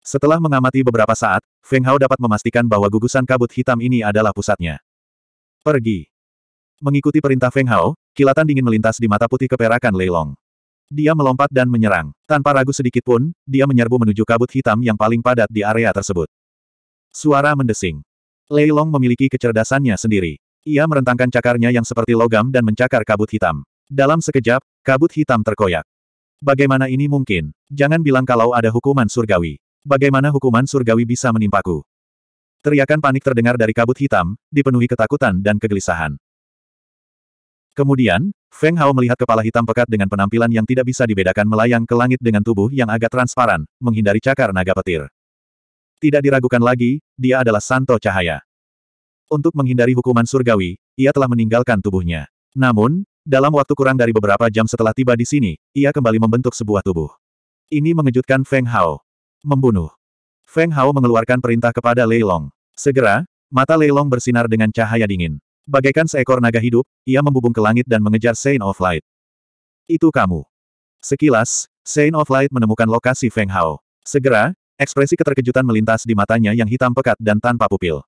Setelah mengamati beberapa saat, Feng Hao dapat memastikan bahwa gugusan kabut hitam ini adalah pusatnya. Pergi. Mengikuti perintah Feng Hao, Kilatan dingin melintas di mata putih keperakan Leilong. Dia melompat dan menyerang. Tanpa ragu sedikit pun, dia menyerbu menuju kabut hitam yang paling padat di area tersebut. Suara mendesing. Leilong memiliki kecerdasannya sendiri. Ia merentangkan cakarnya yang seperti logam dan mencakar kabut hitam. Dalam sekejap, kabut hitam terkoyak. Bagaimana ini mungkin? Jangan bilang kalau ada hukuman surgawi. Bagaimana hukuman surgawi bisa menimpaku? Teriakan panik terdengar dari kabut hitam, dipenuhi ketakutan dan kegelisahan. Kemudian, Feng Hao melihat kepala hitam pekat dengan penampilan yang tidak bisa dibedakan melayang ke langit dengan tubuh yang agak transparan, menghindari cakar naga petir. Tidak diragukan lagi, dia adalah Santo Cahaya. Untuk menghindari hukuman surgawi, ia telah meninggalkan tubuhnya. Namun, dalam waktu kurang dari beberapa jam setelah tiba di sini, ia kembali membentuk sebuah tubuh. Ini mengejutkan Feng Hao. Membunuh. Feng Hao mengeluarkan perintah kepada Lei Long. Segera, mata Lei Long bersinar dengan cahaya dingin. Bagaikan seekor naga hidup, ia membubung ke langit dan mengejar Saint of Light. Itu kamu. Sekilas, Saint of Light menemukan lokasi Feng Hao. Segera, ekspresi keterkejutan melintas di matanya yang hitam pekat dan tanpa pupil.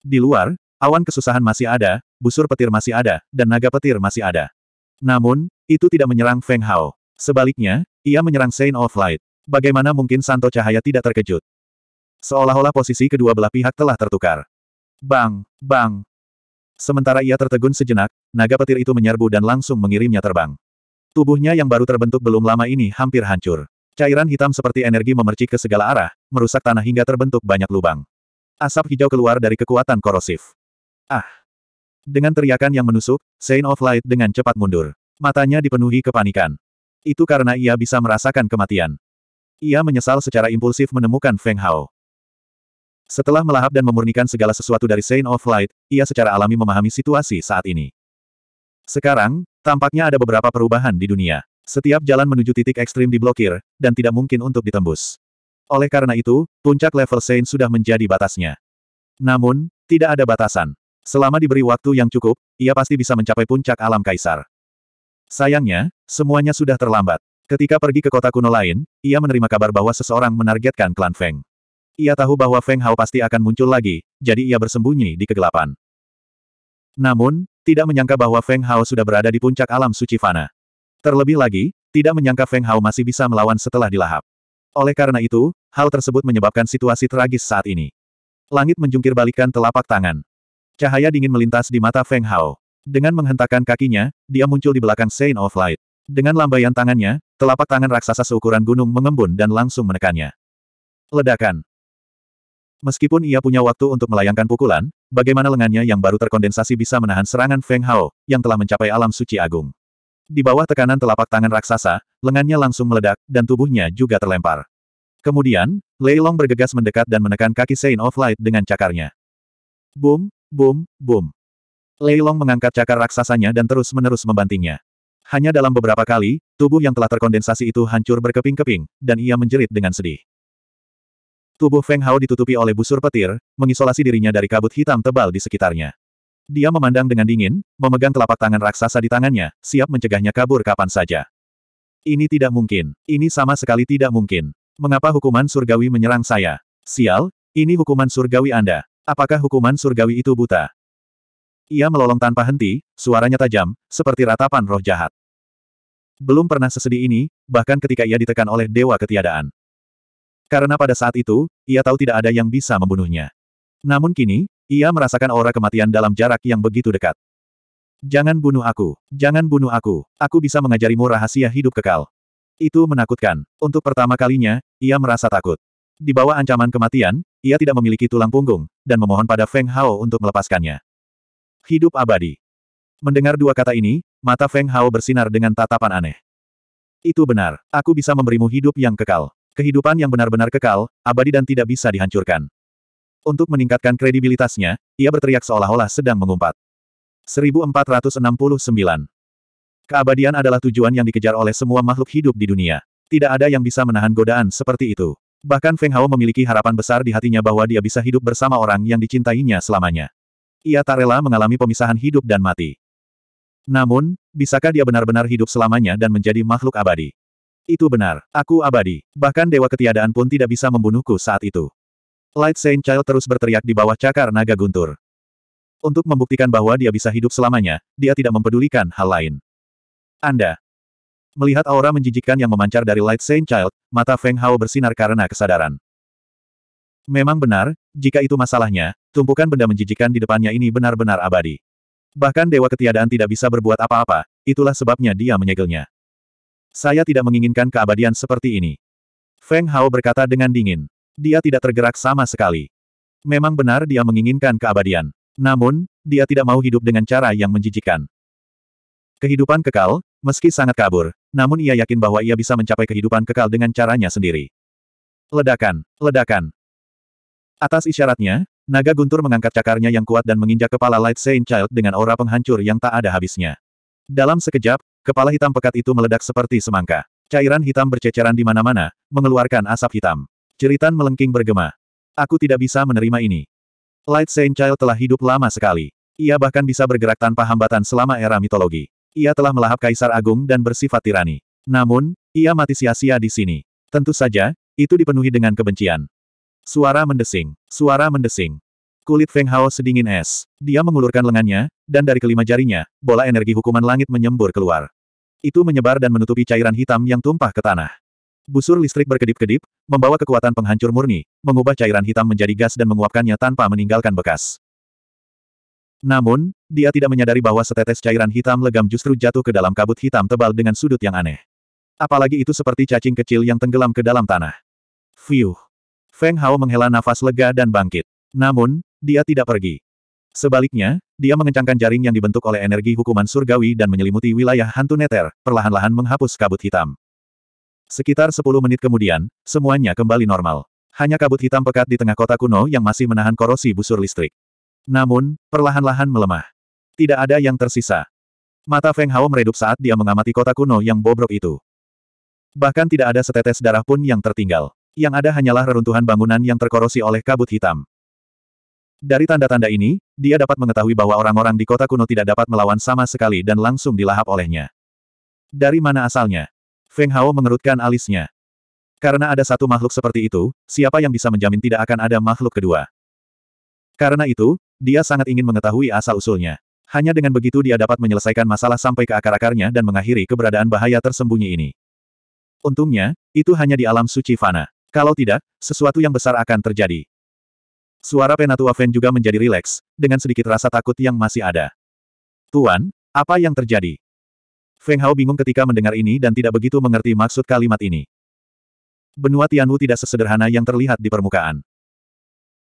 Di luar, awan kesusahan masih ada, busur petir masih ada, dan naga petir masih ada. Namun, itu tidak menyerang Feng Hao. Sebaliknya, ia menyerang Saint of Light. Bagaimana mungkin Santo Cahaya tidak terkejut? Seolah-olah posisi kedua belah pihak telah tertukar. Bang, bang, Sementara ia tertegun sejenak, naga petir itu menyerbu dan langsung mengirimnya terbang. Tubuhnya yang baru terbentuk belum lama ini hampir hancur. Cairan hitam seperti energi memercik ke segala arah, merusak tanah hingga terbentuk banyak lubang. Asap hijau keluar dari kekuatan korosif. Ah! Dengan teriakan yang menusuk, Saint of Light dengan cepat mundur. Matanya dipenuhi kepanikan. Itu karena ia bisa merasakan kematian. Ia menyesal secara impulsif menemukan Feng Hao. Setelah melahap dan memurnikan segala sesuatu dari Saint of Light, ia secara alami memahami situasi saat ini. Sekarang, tampaknya ada beberapa perubahan di dunia. Setiap jalan menuju titik ekstrim diblokir, dan tidak mungkin untuk ditembus. Oleh karena itu, puncak level Saint sudah menjadi batasnya. Namun, tidak ada batasan. Selama diberi waktu yang cukup, ia pasti bisa mencapai puncak alam kaisar. Sayangnya, semuanya sudah terlambat. Ketika pergi ke kota kuno lain, ia menerima kabar bahwa seseorang menargetkan klan Feng. Ia tahu bahwa Feng Hao pasti akan muncul lagi, jadi ia bersembunyi di kegelapan. Namun, tidak menyangka bahwa Feng Hao sudah berada di puncak alam suci Fana. Terlebih lagi, tidak menyangka Feng Hao masih bisa melawan setelah dilahap. Oleh karena itu, hal tersebut menyebabkan situasi tragis saat ini. Langit menjungkir balikan telapak tangan. Cahaya dingin melintas di mata Feng Hao. Dengan menghentakkan kakinya, dia muncul di belakang Saint of Light. Dengan lambaian tangannya, telapak tangan raksasa seukuran gunung mengembun dan langsung menekannya. Ledakan. Meskipun ia punya waktu untuk melayangkan pukulan, bagaimana lengannya yang baru terkondensasi bisa menahan serangan Feng Hao, yang telah mencapai alam suci agung. Di bawah tekanan telapak tangan raksasa, lengannya langsung meledak, dan tubuhnya juga terlempar. Kemudian, Lei Long bergegas mendekat dan menekan kaki Saint of Light dengan cakarnya. Boom, boom, boom. Lei Long mengangkat cakar raksasanya dan terus-menerus membantingnya. Hanya dalam beberapa kali, tubuh yang telah terkondensasi itu hancur berkeping-keping, dan ia menjerit dengan sedih. Tubuh Feng Hao ditutupi oleh busur petir, mengisolasi dirinya dari kabut hitam tebal di sekitarnya. Dia memandang dengan dingin, memegang telapak tangan raksasa di tangannya, siap mencegahnya kabur kapan saja. Ini tidak mungkin. Ini sama sekali tidak mungkin. Mengapa hukuman surgawi menyerang saya? Sial, ini hukuman surgawi Anda. Apakah hukuman surgawi itu buta? Ia melolong tanpa henti, suaranya tajam, seperti ratapan roh jahat. Belum pernah sesedih ini, bahkan ketika ia ditekan oleh dewa ketiadaan. Karena pada saat itu, ia tahu tidak ada yang bisa membunuhnya. Namun kini, ia merasakan aura kematian dalam jarak yang begitu dekat. Jangan bunuh aku, jangan bunuh aku, aku bisa mengajarimu rahasia hidup kekal. Itu menakutkan. Untuk pertama kalinya, ia merasa takut. Di bawah ancaman kematian, ia tidak memiliki tulang punggung, dan memohon pada Feng Hao untuk melepaskannya. Hidup abadi. Mendengar dua kata ini, mata Feng Hao bersinar dengan tatapan aneh. Itu benar, aku bisa memberimu hidup yang kekal. Kehidupan yang benar-benar kekal, abadi dan tidak bisa dihancurkan. Untuk meningkatkan kredibilitasnya, ia berteriak seolah-olah sedang mengumpat. 1469 Keabadian adalah tujuan yang dikejar oleh semua makhluk hidup di dunia. Tidak ada yang bisa menahan godaan seperti itu. Bahkan Feng Hao memiliki harapan besar di hatinya bahwa dia bisa hidup bersama orang yang dicintainya selamanya. Ia tak rela mengalami pemisahan hidup dan mati. Namun, bisakah dia benar-benar hidup selamanya dan menjadi makhluk abadi? Itu benar, aku abadi. Bahkan dewa ketiadaan pun tidak bisa membunuhku saat itu. Light Saint Child terus berteriak di bawah cakar naga guntur. Untuk membuktikan bahwa dia bisa hidup selamanya, dia tidak mempedulikan hal lain. Anda. Melihat aura menjijikkan yang memancar dari Light Saint Child, mata Feng Hao bersinar karena kesadaran. Memang benar, jika itu masalahnya, tumpukan benda menjijikkan di depannya ini benar-benar abadi. Bahkan dewa ketiadaan tidak bisa berbuat apa-apa, itulah sebabnya dia menyegelnya. Saya tidak menginginkan keabadian seperti ini. Feng Hao berkata dengan dingin. Dia tidak tergerak sama sekali. Memang benar dia menginginkan keabadian. Namun, dia tidak mau hidup dengan cara yang menjijikkan. Kehidupan kekal, meski sangat kabur, namun ia yakin bahwa ia bisa mencapai kehidupan kekal dengan caranya sendiri. Ledakan, ledakan. Atas isyaratnya, naga guntur mengangkat cakarnya yang kuat dan menginjak kepala Light Saint Child dengan aura penghancur yang tak ada habisnya. Dalam sekejap, Kepala hitam pekat itu meledak seperti semangka. Cairan hitam berceceran di mana-mana, mengeluarkan asap hitam. Ceritan melengking bergema. Aku tidak bisa menerima ini. Light Saint Child telah hidup lama sekali. Ia bahkan bisa bergerak tanpa hambatan selama era mitologi. Ia telah melahap Kaisar Agung dan bersifat tirani. Namun, ia mati sia-sia di sini. Tentu saja, itu dipenuhi dengan kebencian. Suara mendesing. Suara mendesing. Kulit Feng Hao sedingin es. Dia mengulurkan lengannya, dan dari kelima jarinya, bola energi hukuman langit menyembur keluar. Itu menyebar dan menutupi cairan hitam yang tumpah ke tanah. Busur listrik berkedip-kedip, membawa kekuatan penghancur murni, mengubah cairan hitam menjadi gas dan menguapkannya tanpa meninggalkan bekas. Namun, dia tidak menyadari bahwa setetes cairan hitam legam justru jatuh ke dalam kabut hitam tebal dengan sudut yang aneh. Apalagi itu seperti cacing kecil yang tenggelam ke dalam tanah. Fiuh. Feng Hao menghela nafas lega dan bangkit. Namun, dia tidak pergi. Sebaliknya, dia mengencangkan jaring yang dibentuk oleh energi hukuman surgawi dan menyelimuti wilayah hantu neter, perlahan-lahan menghapus kabut hitam. Sekitar 10 menit kemudian, semuanya kembali normal. Hanya kabut hitam pekat di tengah kota kuno yang masih menahan korosi busur listrik. Namun, perlahan-lahan melemah. Tidak ada yang tersisa. Mata Feng Hao meredup saat dia mengamati kota kuno yang bobrok itu. Bahkan tidak ada setetes darah pun yang tertinggal. Yang ada hanyalah reruntuhan bangunan yang terkorosi oleh kabut hitam. Dari tanda-tanda ini, dia dapat mengetahui bahwa orang-orang di kota kuno tidak dapat melawan sama sekali dan langsung dilahap olehnya. Dari mana asalnya? Feng Hao mengerutkan alisnya. Karena ada satu makhluk seperti itu, siapa yang bisa menjamin tidak akan ada makhluk kedua? Karena itu, dia sangat ingin mengetahui asal-usulnya. Hanya dengan begitu dia dapat menyelesaikan masalah sampai ke akar-akarnya dan mengakhiri keberadaan bahaya tersembunyi ini. Untungnya, itu hanya di alam suci fana. Kalau tidak, sesuatu yang besar akan terjadi. Suara Penatua Fen juga menjadi rileks, dengan sedikit rasa takut yang masih ada. Tuan, apa yang terjadi? Feng Hao bingung ketika mendengar ini dan tidak begitu mengerti maksud kalimat ini. Benua Tianwu tidak sesederhana yang terlihat di permukaan.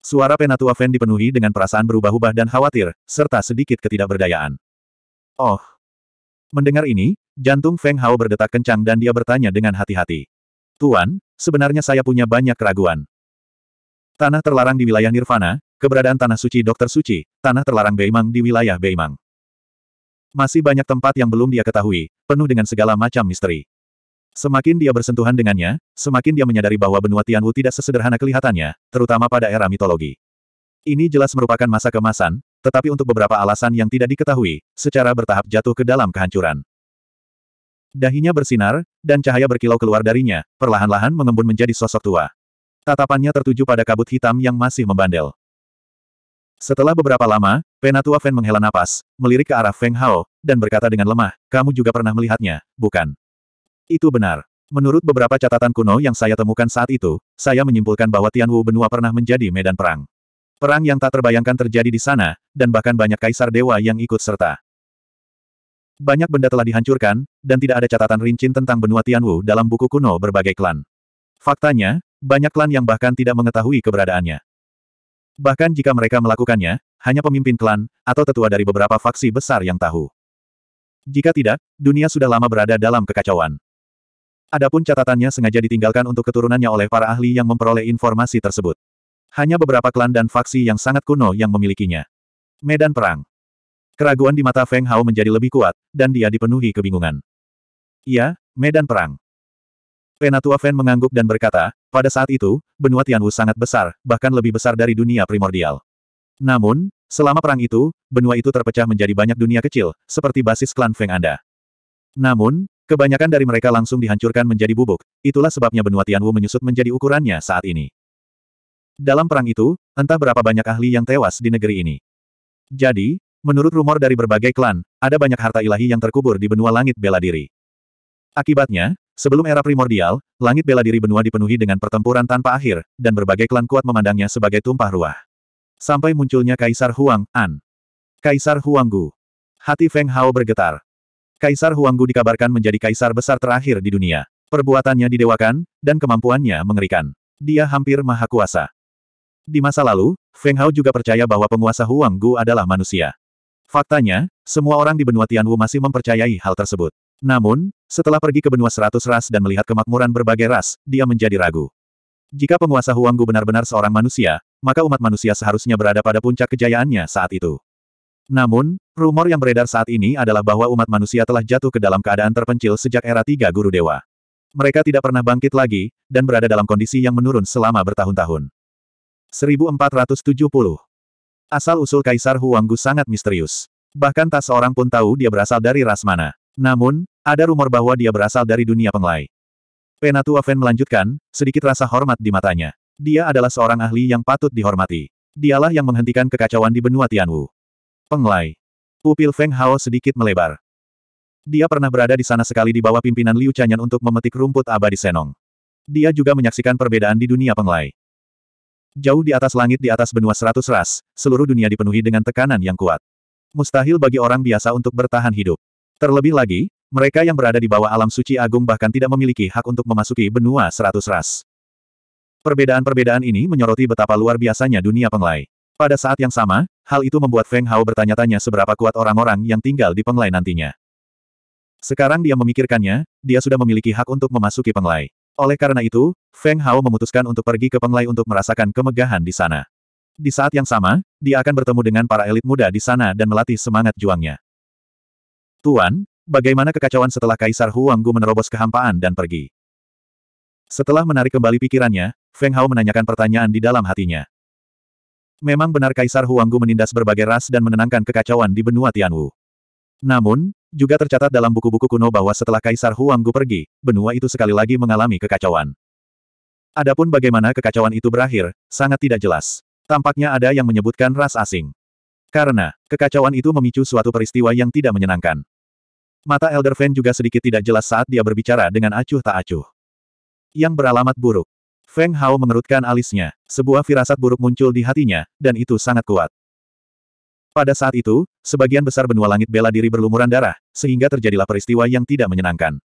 Suara Penatua Fen dipenuhi dengan perasaan berubah-ubah dan khawatir, serta sedikit ketidakberdayaan. Oh! Mendengar ini, jantung Feng Hao berdetak kencang dan dia bertanya dengan hati-hati. Tuan, sebenarnya saya punya banyak keraguan. Tanah terlarang di wilayah Nirvana, keberadaan Tanah Suci Dokter Suci, Tanah terlarang Beimang di wilayah Beimang. Masih banyak tempat yang belum dia ketahui, penuh dengan segala macam misteri. Semakin dia bersentuhan dengannya, semakin dia menyadari bahwa benua Tianwu tidak sesederhana kelihatannya, terutama pada era mitologi. Ini jelas merupakan masa kemasan, tetapi untuk beberapa alasan yang tidak diketahui, secara bertahap jatuh ke dalam kehancuran. Dahinya bersinar, dan cahaya berkilau keluar darinya, perlahan-lahan mengembun menjadi sosok tua. Tatapannya tertuju pada kabut hitam yang masih membandel. Setelah beberapa lama, Penatua Fen menghela napas, melirik ke arah Feng Hao, dan berkata dengan lemah, kamu juga pernah melihatnya, bukan? Itu benar. Menurut beberapa catatan kuno yang saya temukan saat itu, saya menyimpulkan bahwa Tianwu benua pernah menjadi medan perang. Perang yang tak terbayangkan terjadi di sana, dan bahkan banyak kaisar dewa yang ikut serta. Banyak benda telah dihancurkan, dan tidak ada catatan rincin tentang benua Tianwu dalam buku kuno berbagai klan. Faktanya, banyak klan yang bahkan tidak mengetahui keberadaannya. Bahkan jika mereka melakukannya, hanya pemimpin klan, atau tetua dari beberapa faksi besar yang tahu. Jika tidak, dunia sudah lama berada dalam kekacauan. Adapun catatannya sengaja ditinggalkan untuk keturunannya oleh para ahli yang memperoleh informasi tersebut. Hanya beberapa klan dan faksi yang sangat kuno yang memilikinya. Medan Perang Keraguan di mata Feng Hao menjadi lebih kuat, dan dia dipenuhi kebingungan. Iya, Medan Perang. Renatua Fan mengangguk dan berkata, pada saat itu, benua Tianwu sangat besar, bahkan lebih besar dari dunia primordial. Namun, selama perang itu, benua itu terpecah menjadi banyak dunia kecil, seperti basis klan Feng Anda. Namun, kebanyakan dari mereka langsung dihancurkan menjadi bubuk, itulah sebabnya benua Tianwu menyusut menjadi ukurannya saat ini. Dalam perang itu, entah berapa banyak ahli yang tewas di negeri ini. Jadi, menurut rumor dari berbagai klan, ada banyak harta ilahi yang terkubur di benua langit bela diri. Akibatnya, Sebelum era primordial, langit bela diri benua dipenuhi dengan pertempuran tanpa akhir, dan berbagai klan kuat memandangnya sebagai tumpah ruah. Sampai munculnya Kaisar Huang, An. Kaisar Huanggu. Hati Feng Hao bergetar. Kaisar Huanggu dikabarkan menjadi kaisar besar terakhir di dunia. Perbuatannya didewakan, dan kemampuannya mengerikan. Dia hampir maha kuasa. Di masa lalu, Feng Hao juga percaya bahwa penguasa Huanggu adalah manusia. Faktanya, semua orang di benua Tianwu masih mempercayai hal tersebut. Namun, setelah pergi ke benua seratus ras dan melihat kemakmuran berbagai ras, dia menjadi ragu. Jika penguasa Huanggu benar-benar seorang manusia, maka umat manusia seharusnya berada pada puncak kejayaannya saat itu. Namun, rumor yang beredar saat ini adalah bahwa umat manusia telah jatuh ke dalam keadaan terpencil sejak era tiga guru dewa. Mereka tidak pernah bangkit lagi, dan berada dalam kondisi yang menurun selama bertahun-tahun. 1470 Asal-usul Kaisar Huanggu sangat misterius. Bahkan tak seorang pun tahu dia berasal dari ras mana. Namun, ada rumor bahwa dia berasal dari dunia penglai. Penatua Fen melanjutkan, sedikit rasa hormat di matanya. Dia adalah seorang ahli yang patut dihormati. Dialah yang menghentikan kekacauan di benua Tianwu. Penglai. Upil Feng Hao sedikit melebar. Dia pernah berada di sana sekali di bawah pimpinan Liu Chanyan untuk memetik rumput abadi Senong. Dia juga menyaksikan perbedaan di dunia penglai. Jauh di atas langit di atas benua seratus ras, seluruh dunia dipenuhi dengan tekanan yang kuat. Mustahil bagi orang biasa untuk bertahan hidup. Terlebih lagi, mereka yang berada di bawah alam suci agung bahkan tidak memiliki hak untuk memasuki benua seratus ras. Perbedaan-perbedaan ini menyoroti betapa luar biasanya dunia penglai. Pada saat yang sama, hal itu membuat Feng Hao bertanya-tanya seberapa kuat orang-orang yang tinggal di penglai nantinya. Sekarang dia memikirkannya, dia sudah memiliki hak untuk memasuki penglai. Oleh karena itu, Feng Hao memutuskan untuk pergi ke Penglai untuk merasakan kemegahan di sana. Di saat yang sama, dia akan bertemu dengan para elit muda di sana dan melatih semangat juangnya. Tuan, bagaimana kekacauan setelah Kaisar Huanggu menerobos kehampaan dan pergi? Setelah menarik kembali pikirannya, Feng Hao menanyakan pertanyaan di dalam hatinya. Memang benar Kaisar Huanggu menindas berbagai ras dan menenangkan kekacauan di benua Tianwu. Namun, juga tercatat dalam buku-buku kuno bahwa setelah Kaisar Huanggu pergi, benua itu sekali lagi mengalami kekacauan. Adapun bagaimana kekacauan itu berakhir, sangat tidak jelas. Tampaknya ada yang menyebutkan ras asing. Karena, kekacauan itu memicu suatu peristiwa yang tidak menyenangkan. Mata Elder Fan juga sedikit tidak jelas saat dia berbicara dengan acuh tak acuh. Yang beralamat buruk. Feng Hao mengerutkan alisnya, sebuah firasat buruk muncul di hatinya, dan itu sangat kuat. Pada saat itu, sebagian besar benua langit bela diri berlumuran darah, sehingga terjadilah peristiwa yang tidak menyenangkan.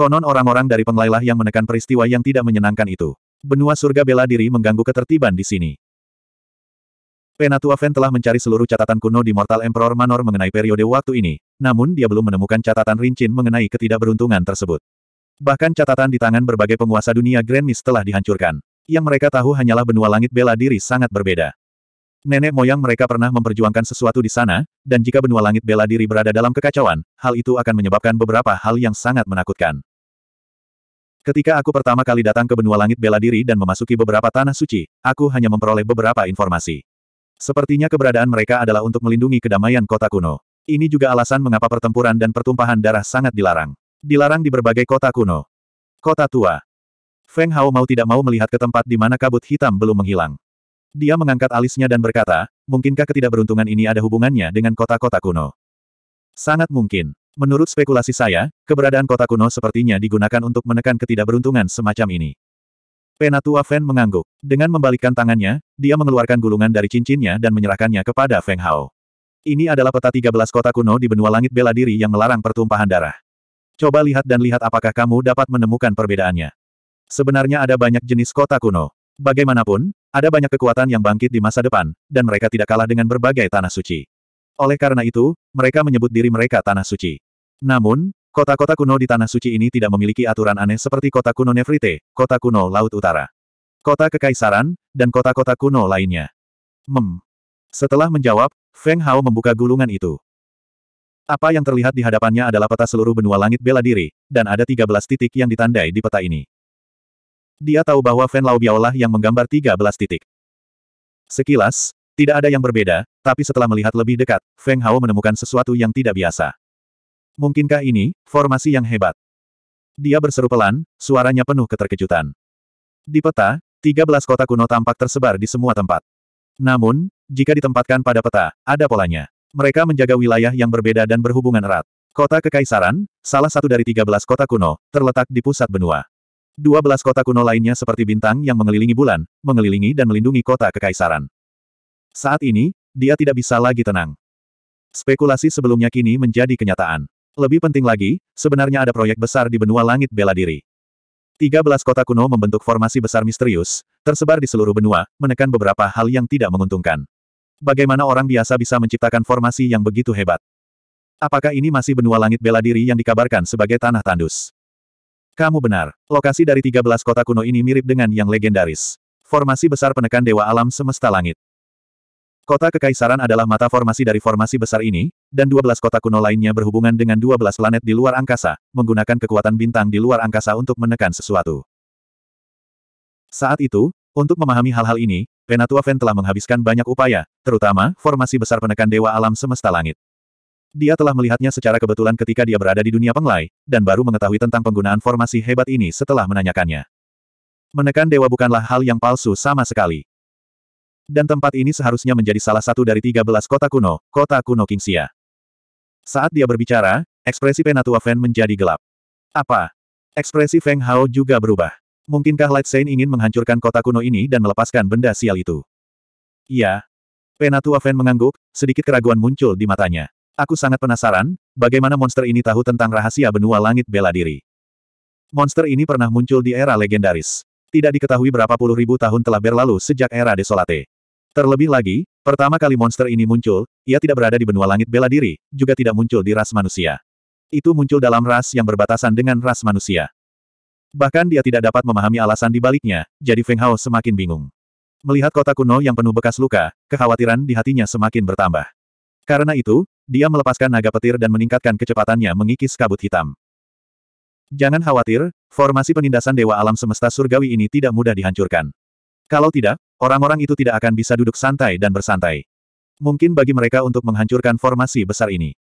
Konon orang-orang dari penglailah yang menekan peristiwa yang tidak menyenangkan itu. Benua surga bela diri mengganggu ketertiban di sini. Penatua Fen telah mencari seluruh catatan kuno di Mortal Emperor Manor mengenai periode waktu ini, namun dia belum menemukan catatan rincin mengenai ketidakberuntungan tersebut. Bahkan catatan di tangan berbagai penguasa dunia Grand Mist telah dihancurkan. Yang mereka tahu hanyalah benua langit bela diri sangat berbeda. Nenek moyang mereka pernah memperjuangkan sesuatu di sana, dan jika benua langit bela diri berada dalam kekacauan, hal itu akan menyebabkan beberapa hal yang sangat menakutkan. Ketika aku pertama kali datang ke benua langit bela diri dan memasuki beberapa tanah suci, aku hanya memperoleh beberapa informasi. Sepertinya keberadaan mereka adalah untuk melindungi kedamaian kota kuno. Ini juga alasan mengapa pertempuran dan pertumpahan darah sangat dilarang. Dilarang di berbagai kota kuno. Kota tua. Feng Hao mau tidak mau melihat ke tempat di mana kabut hitam belum menghilang. Dia mengangkat alisnya dan berkata, mungkinkah ketidakberuntungan ini ada hubungannya dengan kota-kota kuno? Sangat mungkin. Menurut spekulasi saya, keberadaan kota kuno sepertinya digunakan untuk menekan ketidakberuntungan semacam ini. Penatua Feng mengangguk. Dengan membalikkan tangannya, dia mengeluarkan gulungan dari cincinnya dan menyerahkannya kepada Feng Hao. Ini adalah peta 13 kota kuno di benua langit bela diri yang melarang pertumpahan darah. Coba lihat dan lihat apakah kamu dapat menemukan perbedaannya. Sebenarnya ada banyak jenis kota kuno. Bagaimanapun, ada banyak kekuatan yang bangkit di masa depan, dan mereka tidak kalah dengan berbagai tanah suci. Oleh karena itu, mereka menyebut diri mereka tanah suci. Namun, Kota-kota kuno di Tanah Suci ini tidak memiliki aturan aneh seperti kota kuno Nefrite, kota kuno Laut Utara, kota Kekaisaran, dan kota-kota kuno lainnya. Mem. Setelah menjawab, Feng Hao membuka gulungan itu. Apa yang terlihat di hadapannya adalah peta seluruh benua langit bela diri, dan ada 13 titik yang ditandai di peta ini. Dia tahu bahwa Feng Lao Biaolah yang menggambar 13 titik. Sekilas, tidak ada yang berbeda, tapi setelah melihat lebih dekat, Feng Hao menemukan sesuatu yang tidak biasa. Mungkinkah ini, formasi yang hebat? Dia berseru pelan, suaranya penuh keterkejutan. Di peta, 13 kota kuno tampak tersebar di semua tempat. Namun, jika ditempatkan pada peta, ada polanya. Mereka menjaga wilayah yang berbeda dan berhubungan erat. Kota Kekaisaran, salah satu dari 13 kota kuno, terletak di pusat benua. 12 kota kuno lainnya seperti bintang yang mengelilingi bulan, mengelilingi dan melindungi kota Kekaisaran. Saat ini, dia tidak bisa lagi tenang. Spekulasi sebelumnya kini menjadi kenyataan. Lebih penting lagi, sebenarnya ada proyek besar di benua langit bela diri. 13 kota kuno membentuk formasi besar misterius, tersebar di seluruh benua, menekan beberapa hal yang tidak menguntungkan. Bagaimana orang biasa bisa menciptakan formasi yang begitu hebat? Apakah ini masih benua langit bela diri yang dikabarkan sebagai tanah tandus? Kamu benar, lokasi dari 13 kota kuno ini mirip dengan yang legendaris. Formasi besar penekan Dewa Alam Semesta Langit. Kota Kekaisaran adalah mata formasi dari formasi besar ini, dan 12 kota kuno lainnya berhubungan dengan 12 planet di luar angkasa, menggunakan kekuatan bintang di luar angkasa untuk menekan sesuatu. Saat itu, untuk memahami hal-hal ini, Penatua Fen telah menghabiskan banyak upaya, terutama formasi besar penekan Dewa Alam Semesta Langit. Dia telah melihatnya secara kebetulan ketika dia berada di dunia penglai, dan baru mengetahui tentang penggunaan formasi hebat ini setelah menanyakannya. Menekan dewa bukanlah hal yang palsu sama sekali dan tempat ini seharusnya menjadi salah satu dari 13 kota kuno, kota kuno Kingsia. Saat dia berbicara, ekspresi Penatua Fan menjadi gelap. Apa? Ekspresi Feng Hao juga berubah. Mungkinkah Light Saint ingin menghancurkan kota kuno ini dan melepaskan benda sial itu? Iya. Penatua Fan mengangguk, sedikit keraguan muncul di matanya. Aku sangat penasaran, bagaimana monster ini tahu tentang rahasia benua langit bela diri. Monster ini pernah muncul di era legendaris. Tidak diketahui berapa puluh ribu tahun telah berlalu sejak era Desolate. Terlebih lagi, pertama kali monster ini muncul, ia tidak berada di benua langit bela diri, juga tidak muncul di ras manusia. Itu muncul dalam ras yang berbatasan dengan ras manusia. Bahkan dia tidak dapat memahami alasan di baliknya, jadi Feng Hao semakin bingung. Melihat kota kuno yang penuh bekas luka, kekhawatiran di hatinya semakin bertambah. Karena itu, dia melepaskan naga petir dan meningkatkan kecepatannya mengikis kabut hitam. Jangan khawatir, formasi penindasan Dewa Alam Semesta Surgawi ini tidak mudah dihancurkan. Kalau tidak, Orang-orang itu tidak akan bisa duduk santai dan bersantai. Mungkin bagi mereka untuk menghancurkan formasi besar ini.